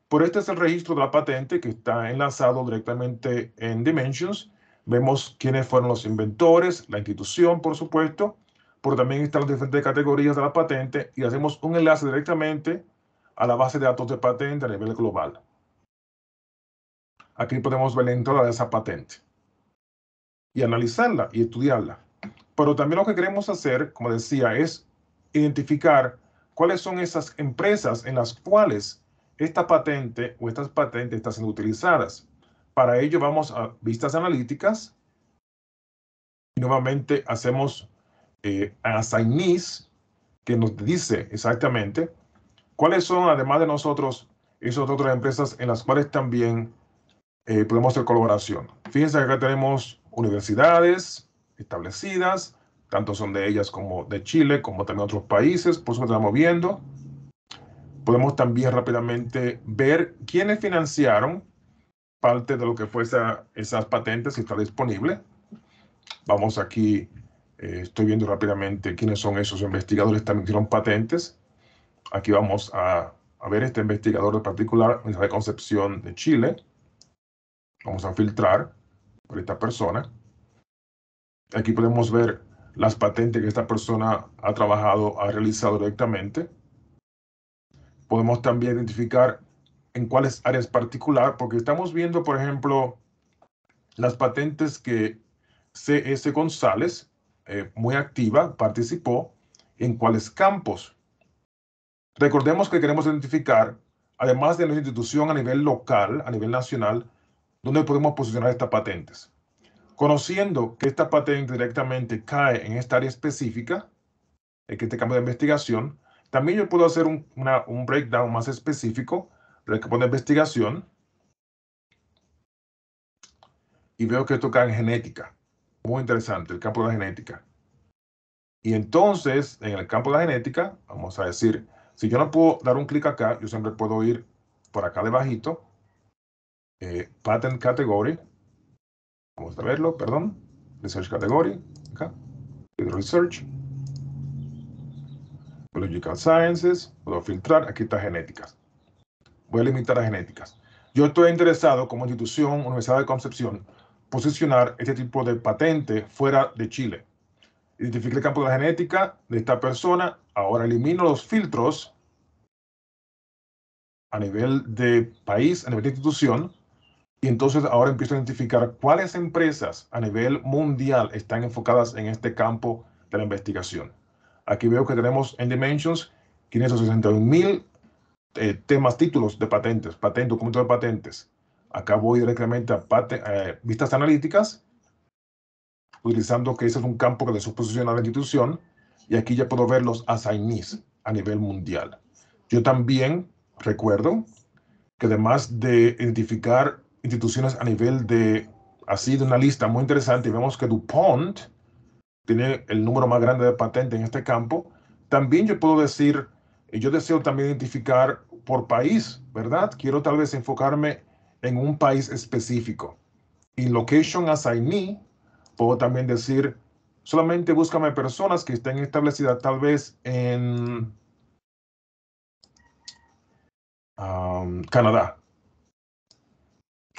Pero este es el registro de la patente que está enlazado directamente en Dimensions. Vemos quiénes fueron los inventores, la institución, por supuesto, pero también están las diferentes categorías de la patente y hacemos un enlace directamente a la base de datos de patente a nivel global. Aquí podemos ver la entrada de esa patente y analizarla y estudiarla. Pero también lo que queremos hacer, como decía, es identificar cuáles son esas empresas en las cuales esta patente o estas patentes están siendo utilizadas. Para ello vamos a vistas analíticas. Y nuevamente hacemos eh, a Sainiz que nos dice exactamente cuáles son, además de nosotros, esas otras empresas en las cuales también eh, podemos hacer colaboración. Fíjense que acá tenemos universidades establecidas, tanto son de ellas como de Chile, como también otros países, por eso estamos viendo. Podemos también rápidamente ver quiénes financiaron parte de lo que fue esas patentes, si está disponible. Vamos aquí eh, estoy viendo rápidamente quiénes son esos investigadores también hicieron patentes. Aquí vamos a, a ver este investigador en particular, de Concepción de Chile. Vamos a filtrar por esta persona. Aquí podemos ver las patentes que esta persona ha trabajado, ha realizado directamente. Podemos también identificar en cuáles áreas particular, porque estamos viendo, por ejemplo, las patentes que C.S. González eh, muy activa, participó en cuáles campos. Recordemos que queremos identificar, además de la institución a nivel local, a nivel nacional, dónde podemos posicionar estas patentes. Conociendo que esta patente directamente cae en esta área específica, en eh, este campo de investigación, también yo puedo hacer un, breakdown más específico del campo investigación. Y veo que esto cae en genética muy interesante, el campo de la genética. Y entonces, en el campo de la genética, vamos a decir, si yo no puedo dar un clic acá, yo siempre puedo ir por acá debajito, eh, Patent Category, vamos a verlo, perdón, Research Category, acá, Research, Biological Sciences, puedo filtrar, aquí está genéticas. Voy a limitar a genéticas. Yo estoy interesado como institución, Universidad de Concepción, posicionar este tipo de patente fuera de Chile. Identifique el campo de la genética de esta persona. Ahora elimino los filtros a nivel de país, a nivel de institución. Y entonces ahora empiezo a identificar cuáles empresas a nivel mundial están enfocadas en este campo de la investigación. Aquí veo que tenemos en Dimensions 561 mil eh, temas, títulos de patentes, patentes, documentos de patentes. Acá voy directamente a eh, vistas analíticas, utilizando que ese es un campo que le suposición a la institución, y aquí ya puedo ver los assignees a nivel mundial. Yo también recuerdo que además de identificar instituciones a nivel de, así de una lista muy interesante, vemos que DuPont tiene el número más grande de patentes en este campo, también yo puedo decir, yo deseo también identificar por país, ¿verdad? Quiero tal vez enfocarme en un país específico. Y location Me puedo también decir, solamente búscame personas que estén establecidas tal vez en um, Canadá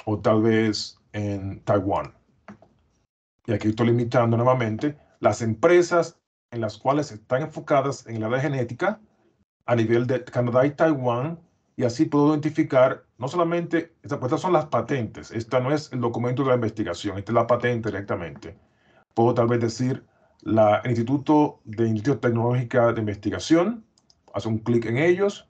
o tal vez en Taiwán. Y aquí estoy limitando nuevamente las empresas en las cuales están enfocadas en la genética a nivel de Canadá y Taiwán y así puedo identificar no solamente, pues, estas, son las patentes, esta no es el documento de la investigación, esta es la patente directamente. Puedo tal vez decir la, el Instituto de Industria tecnológica de Investigación, hace un clic en ellos.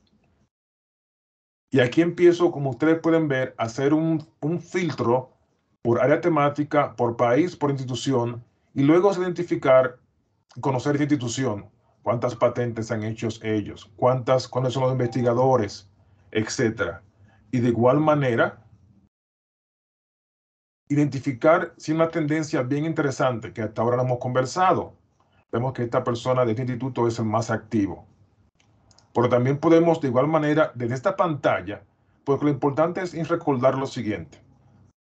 Y aquí empiezo, como ustedes pueden ver, a hacer un, filtro por área temática, por país, por institución, y luego es identificar, conocer esta institución, cuántas patentes han hecho ellos, cuántas, cuáles son los investigadores, etcétera. Y de igual manera, identificar si una tendencia bien interesante que hasta ahora no hemos conversado. Vemos que esta persona de este instituto es el más activo. Pero también podemos, de igual manera, desde esta pantalla, porque lo importante es recordar lo siguiente.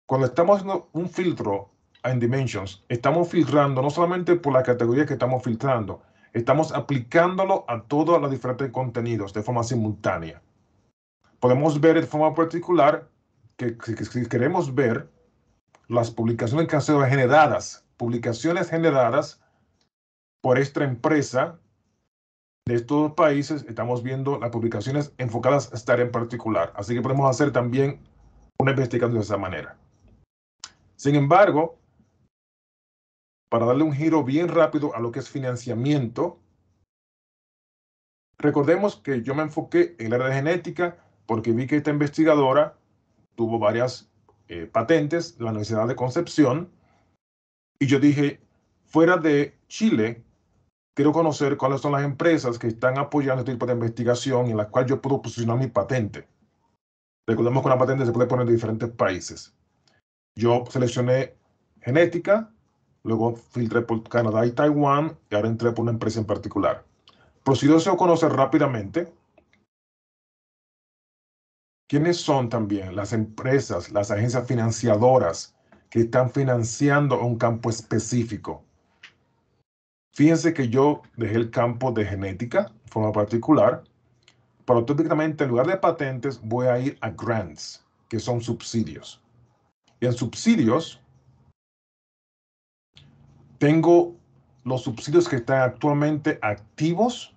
Cuando estamos haciendo un filtro en Dimensions, estamos filtrando no solamente por la categoría que estamos filtrando, estamos aplicándolo a todos los diferentes contenidos de forma simultánea podemos ver de forma particular que, si queremos ver las publicaciones que han sido generadas, publicaciones generadas por esta empresa de estos países, estamos viendo las publicaciones enfocadas a esta área en particular. Así que podemos hacer también una investigación de esa manera. Sin embargo, para darle un giro bien rápido a lo que es financiamiento, recordemos que yo me enfoqué en el área de genética porque vi que esta investigadora tuvo varias eh, patentes la Universidad de Concepción y yo dije, fuera de Chile, quiero conocer cuáles son las empresas que están apoyando este tipo de investigación en las cuales yo puedo posicionar mi patente. Recordemos que una patente se puede poner en diferentes países. Yo seleccioné genética, luego filtré por Canadá y Taiwán y ahora entré por una empresa en particular. Procedió a conocer rápidamente ¿Quiénes son también las empresas, las agencias financiadoras que están financiando un campo específico? Fíjense que yo dejé el campo de genética de forma particular, pero típicamente en lugar de patentes voy a ir a grants, que son subsidios. Y en subsidios tengo los subsidios que están actualmente activos,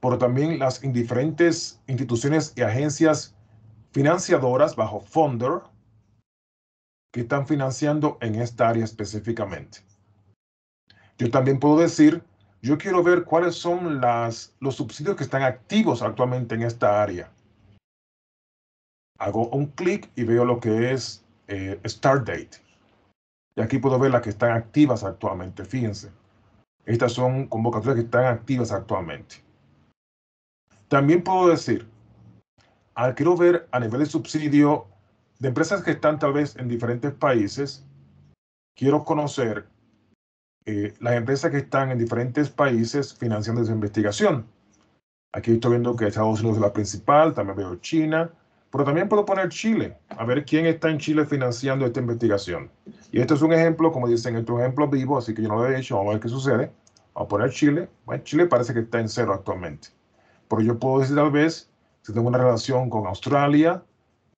pero también las diferentes instituciones y agencias financiadoras bajo funder que están financiando en esta área específicamente. Yo también puedo decir, yo quiero ver cuáles son las, los subsidios que están activos actualmente en esta área. Hago un clic y veo lo que es eh, Start Date. Y aquí puedo ver las que están activas actualmente, fíjense. Estas son convocatorias que están activas actualmente. También puedo decir, quiero ver a nivel de subsidio de empresas que están tal vez en diferentes países, quiero conocer eh, las empresas que están en diferentes países financiando su investigación. Aquí estoy viendo que Estados Unidos es la principal, también veo China, pero también puedo poner Chile, a ver quién está en Chile financiando esta investigación. Y esto es un ejemplo, como dicen, esto es un ejemplo vivo, así que yo no lo he hecho, vamos a ver qué sucede. Vamos a poner Chile. Bueno, Chile parece que está en cero actualmente. Pero yo puedo decir tal vez si tengo una relación con Australia,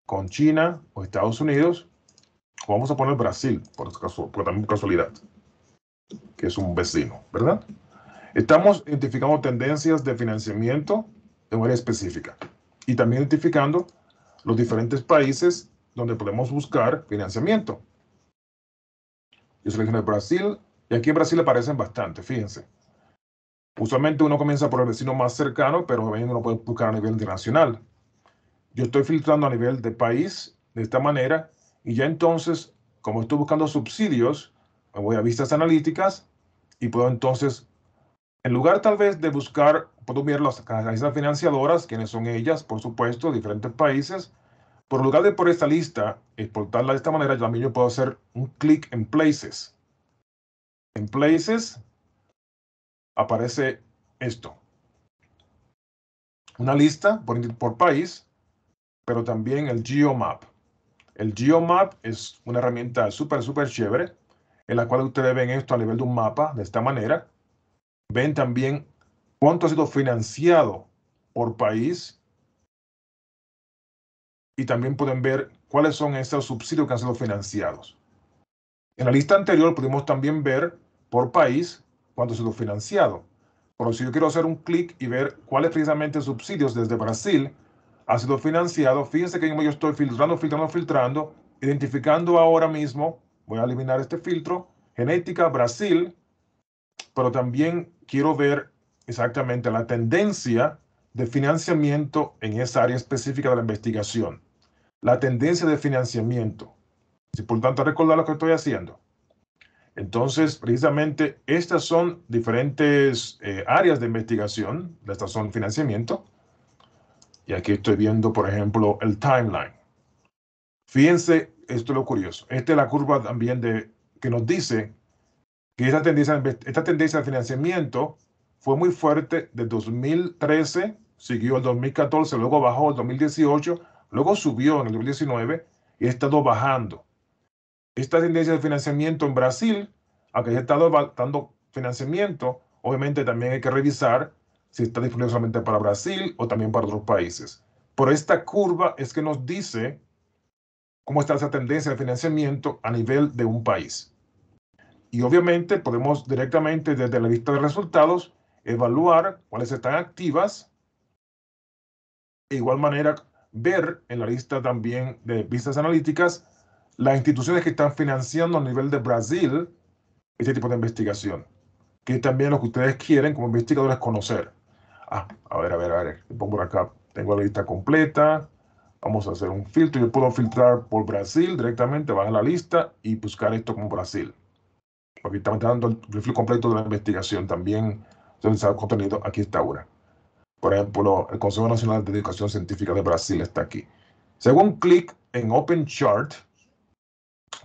con China o Estados Unidos, vamos a poner Brasil, por, caso, por también casualidad, que es un vecino, ¿verdad? Estamos identificando tendencias de financiamiento de manera específica y también identificando los diferentes países donde podemos buscar financiamiento. Yo seleccioné Brasil y aquí en Brasil aparecen bastante, fíjense. Usualmente uno comienza por el vecino más cercano, pero también uno puede buscar a nivel internacional. Yo estoy filtrando a nivel de país de esta manera y ya entonces, como estoy buscando subsidios, me voy a vistas analíticas y puedo entonces, en lugar tal vez de buscar, puedo mirar las agencias financiadoras, quiénes son ellas, por supuesto, diferentes países, por lugar de por esta lista, exportarla de esta manera, yo también yo puedo hacer un clic en Places. En Places, aparece esto. Una lista por, por país, pero también el GeoMap. El GeoMap es una herramienta súper, súper chévere, en la cual ustedes ven esto a nivel de un mapa, de esta manera. Ven también cuánto ha sido financiado por país. Y también pueden ver cuáles son estos subsidios que han sido financiados. En la lista anterior pudimos también ver por país cuánto ha sido financiado. Pero si yo quiero hacer un clic y ver cuáles precisamente subsidios desde Brasil ha sido financiado, fíjense que yo estoy filtrando, filtrando, filtrando, identificando ahora mismo, voy a eliminar este filtro, genética Brasil, pero también quiero ver exactamente la tendencia de financiamiento en esa área específica de la investigación. La tendencia de financiamiento. Es tanto, recordar lo que estoy haciendo. Entonces, precisamente, estas son diferentes eh, áreas de investigación. Estas son financiamiento. Y aquí estoy viendo, por ejemplo, el timeline. Fíjense, esto es lo curioso. Esta es la curva también de, que nos dice que esta tendencia, esta tendencia de financiamiento fue muy fuerte de 2013, siguió el 2014, luego bajó el 2018, luego subió en el 2019 y ha estado bajando. Esta tendencia de financiamiento en Brasil, aunque haya estado dando financiamiento, obviamente también hay que revisar si está disponible solamente para Brasil o también para otros países. Pero esta curva es que nos dice cómo está esa tendencia de financiamiento a nivel de un país. Y obviamente podemos directamente desde la vista de resultados evaluar cuáles están activas. De igual manera, ver en la lista también de vistas analíticas las instituciones que están financiando a nivel de Brasil este tipo de investigación, que también lo que ustedes quieren como investigadores conocer. Ah, a ver, a ver, a ver, pongo por acá, tengo la lista completa, vamos a hacer un filtro, yo puedo filtrar por Brasil directamente, bajar la lista y buscar esto como Brasil. Aquí estamos dando el perfil completo de la investigación también, se el contenido aquí está ahora. Por ejemplo, el Consejo Nacional de Educación Científica de Brasil está aquí. Según clic en Open Chart,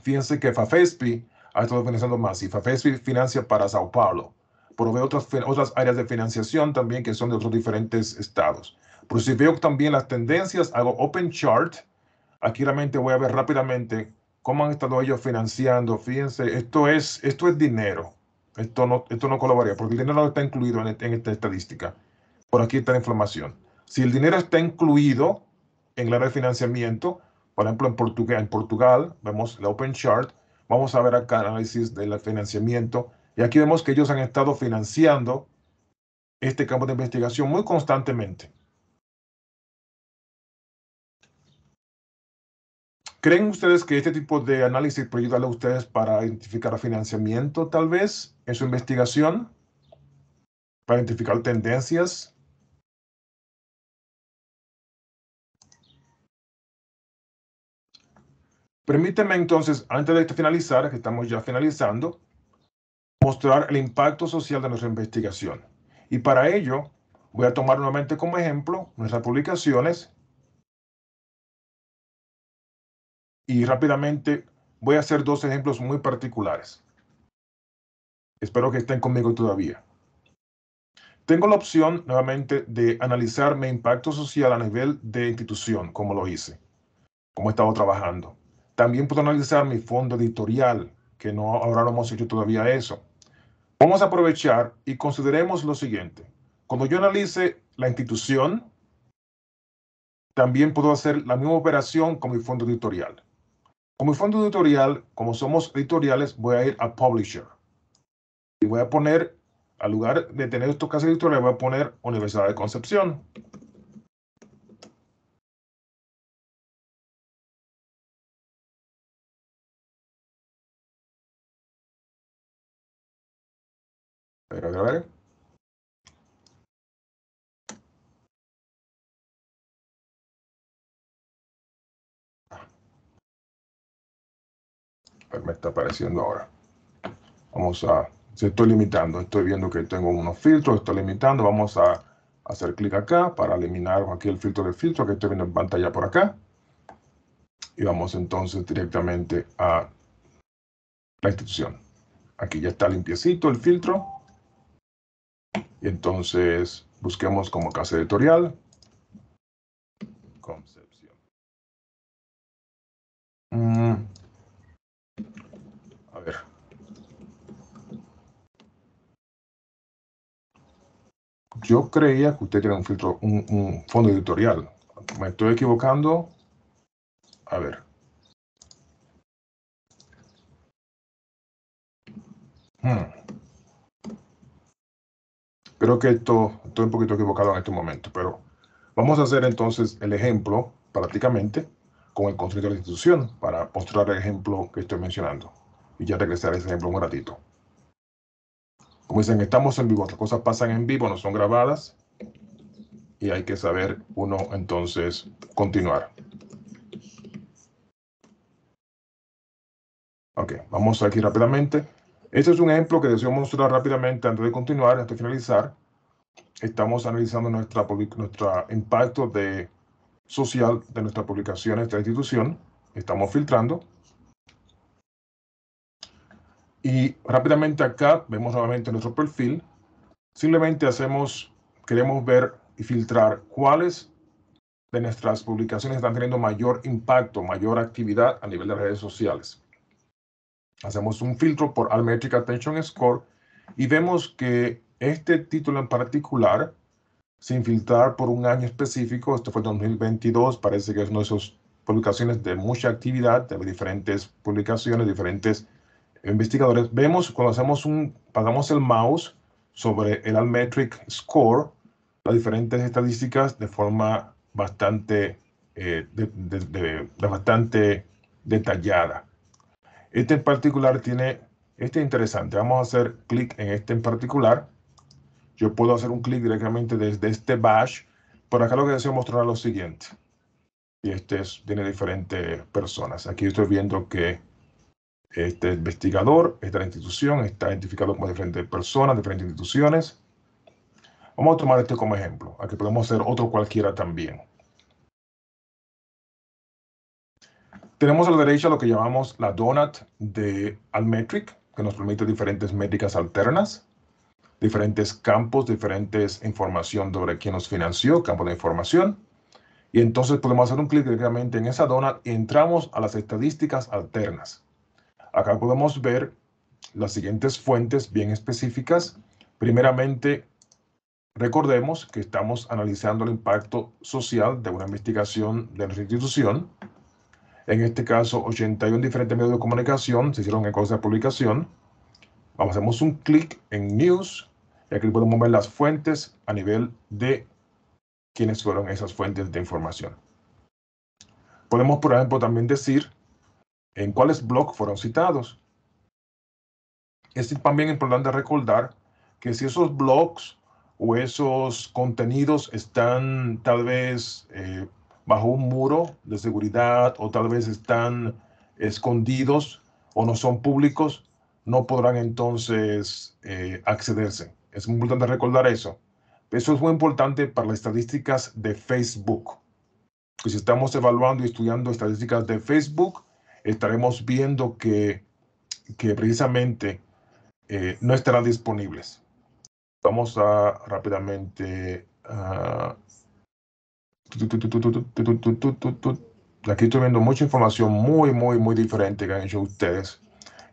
Fíjense que Fafespi ha estado financiando más y Fafespi financia para Sao Paulo, Pero otras, otras áreas de financiación también que son de otros diferentes estados. Pero si veo también las tendencias, hago Open Chart. Aquí realmente voy a ver rápidamente cómo han estado ellos financiando. Fíjense, esto es, esto es dinero. Esto no, esto no colaboraría porque el dinero no está incluido en, en esta estadística. Por aquí está la información. Si el dinero está incluido en la área de financiamiento, por ejemplo, en Portugal, en vemos la Open Chart, vamos a ver acá análisis del financiamiento, y aquí vemos que ellos han estado financiando este campo de investigación muy constantemente. ¿Creen ustedes que este tipo de análisis puede ayudarle a ustedes para identificar financiamiento, tal vez, en su investigación? ¿Para identificar tendencias? Permíteme entonces, antes de finalizar, que estamos ya finalizando, mostrar el impacto social de nuestra investigación. Y para ello, voy a tomar nuevamente como ejemplo nuestras publicaciones. Y rápidamente voy a hacer dos ejemplos muy particulares. Espero que estén conmigo todavía. Tengo la opción nuevamente de analizar mi impacto social a nivel de institución, como lo hice, como he estado trabajando. También puedo analizar mi fondo editorial, que no, ahora no hemos hecho todavía eso. Vamos a aprovechar y consideremos lo siguiente. Cuando yo analice la institución, también puedo hacer la misma operación con mi fondo editorial. Con mi fondo editorial, como somos editoriales, voy a ir a Publisher. Y voy a poner, al lugar de tener estos casos editoriales, voy a poner Universidad de Concepción. A ver, a me está apareciendo ahora. Vamos a, si estoy limitando, estoy viendo que tengo unos filtros, estoy limitando, vamos a hacer clic acá para eliminar aquí el filtro del filtro que estoy viendo en pantalla por acá. Y vamos entonces directamente a la institución. Aquí ya está limpiecito el filtro entonces busquemos como casa editorial. Concepción. Mm. A ver. Yo creía que usted tenía un filtro, un, fondo editorial. ¿Me estoy equivocando? A ver. Hmm. Creo que esto, estoy un poquito equivocado en este momento, pero vamos a hacer entonces el ejemplo prácticamente con el constructor de la institución para mostrar el ejemplo que estoy mencionando. Y ya regresaré a ese ejemplo un ratito. Como dicen, estamos en vivo, las cosas pasan en vivo, no son grabadas. Y hay que saber uno entonces continuar. Ok, vamos aquí rápidamente. Este es un ejemplo que deseo mostrar rápidamente antes de continuar, antes de finalizar. Estamos analizando nuestra, nuestro impacto de, social de nuestra publicaciones de esta institución. Estamos filtrando. Y rápidamente acá vemos nuevamente nuestro perfil. Simplemente hacemos, queremos ver y filtrar cuáles de nuestras publicaciones están teniendo mayor impacto, mayor actividad a nivel de redes sociales. Hacemos un filtro por Almetric Attention Score y vemos que este título en particular, sin filtrar por un año específico, este fue 2022, parece que es una de esas publicaciones de mucha actividad, de diferentes publicaciones, diferentes investigadores. Vemos cuando hacemos un, pagamos el mouse sobre el Almetric Score, las diferentes estadísticas de forma bastante, eh, de, bastante detallada. Este en particular tiene, este es interesante, vamos a hacer clic en este en particular. Yo puedo hacer un clic directamente desde este bash. Por acá lo que deseo mostrar es lo siguiente. Y este es, tiene diferentes personas. Aquí estoy viendo que este investigador, esta institución, está identificado como diferentes personas, diferentes instituciones. Vamos a tomar este como ejemplo, aquí podemos hacer otro cualquiera también. Tenemos a la derecha lo que llamamos la donut de Almetric, que nos permite diferentes métricas alternas, diferentes campos, diferentes información sobre quién nos financió, campo de información. Y entonces podemos hacer un clic directamente en esa donut y entramos a las estadísticas alternas. Acá podemos ver las siguientes fuentes bien específicas. Primeramente, recordemos que estamos analizando el impacto social de una investigación de nuestra institución. En este caso, 81 diferentes medios de comunicación se hicieron en cosas de publicación. Vamos, hacemos un clic en News y aquí podemos ver las fuentes a nivel de quiénes fueron esas fuentes de información. Podemos, por ejemplo, también decir en cuáles blogs fueron citados. Es también importante recordar que si esos blogs o esos contenidos están tal vez eh, bajo un muro de seguridad o tal vez están escondidos o no son públicos, no podrán entonces eh, accederse. Es muy importante recordar eso. Eso es muy importante para las estadísticas de Facebook. si estamos evaluando y estudiando estadísticas de Facebook, estaremos viendo que, que precisamente eh, no estarán disponibles. Vamos a rápidamente ah, Aquí estoy viendo mucha información muy, muy, muy diferente que han hecho ustedes.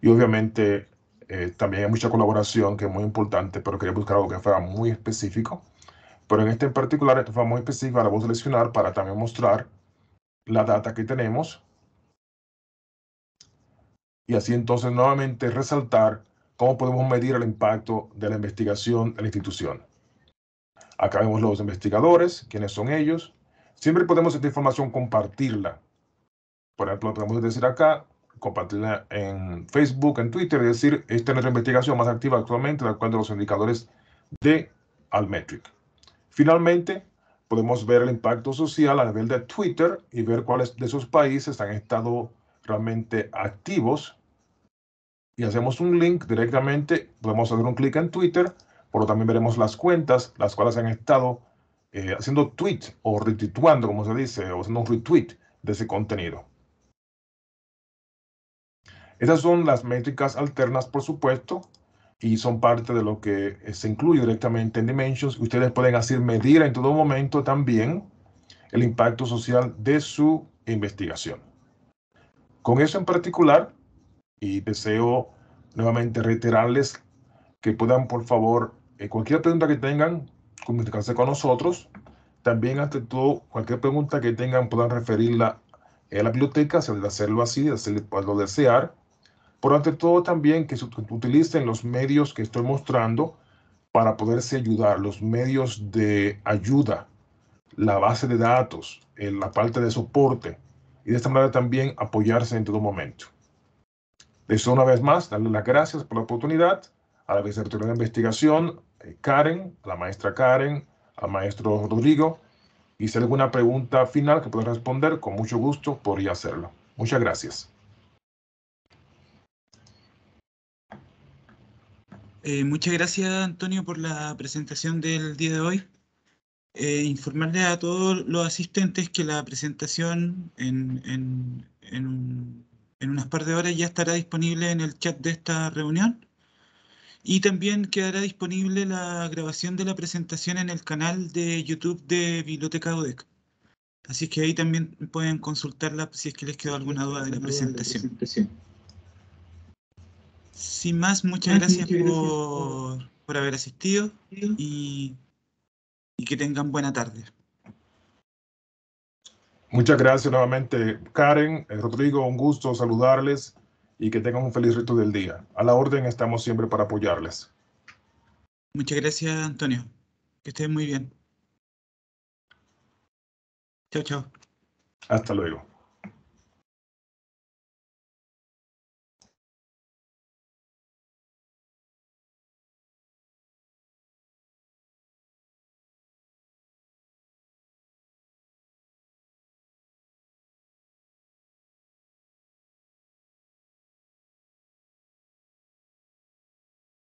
Y obviamente eh, también hay mucha colaboración que es muy importante, pero quería buscar algo que fuera muy específico. Pero en este en particular, esto fue muy específico, la voy a seleccionar para también mostrar la data que tenemos. Y así entonces nuevamente resaltar cómo podemos medir el impacto de la investigación en la institución. Acá vemos los investigadores, quiénes son ellos, Siempre podemos esta información compartirla. Por ejemplo, podemos decir acá, compartirla en Facebook, en Twitter, es decir, esta es nuestra investigación más activa actualmente, de acuerdo a los indicadores de Almetric. Finalmente, podemos ver el impacto social a nivel de Twitter y ver cuáles de esos países han estado realmente activos. Y hacemos un link directamente, podemos hacer un clic en Twitter, pero también veremos las cuentas, las cuales han estado eh, haciendo tweet o retituando como se dice, o haciendo un retweet de ese contenido. Esas son las métricas alternas, por supuesto, y son parte de lo que eh, se incluye directamente en Dimensions. Ustedes pueden así medir en todo momento también el impacto social de su investigación. Con eso en particular, y deseo nuevamente reiterarles que puedan, por favor, eh, cualquier pregunta que tengan, comunicarse con nosotros. También, ante todo, cualquier pregunta que tengan, puedan referirla a la biblioteca, hacerlo así, hacerlo lo desear. Pero ante todo, también que utilicen los medios que estoy mostrando para poderse ayudar, los medios de ayuda, la base de datos, la parte de soporte, y de esta manera también apoyarse en todo momento. De eso, una vez más, darle las gracias por la oportunidad a la Vicerrectoría de Investigación, eh, Karen, la maestra Karen, al maestro Rodrigo. Y si hay alguna pregunta final que pueda responder, con mucho gusto podría hacerlo. Muchas gracias. Eh, muchas gracias, Antonio, por la presentación del día de hoy. Eh, informarle a todos los asistentes que la presentación en, en unas par de horas ya estará disponible en el chat de esta reunión. Y también quedará disponible la grabación de la presentación en el canal de YouTube de Biblioteca ODEC. Así que ahí también pueden consultarla si es que les quedó alguna duda de la presentación. Sin más, muchas ah, gracias por, haber asistido y, y que tengan buena tarde. Muchas gracias nuevamente, Karen, eh, Rodrigo, un gusto saludarles y que tengan un feliz resto del día. A la orden estamos siempre para apoyarles. Muchas gracias, Antonio. Que estén muy bien. Chao, chao. Hasta luego.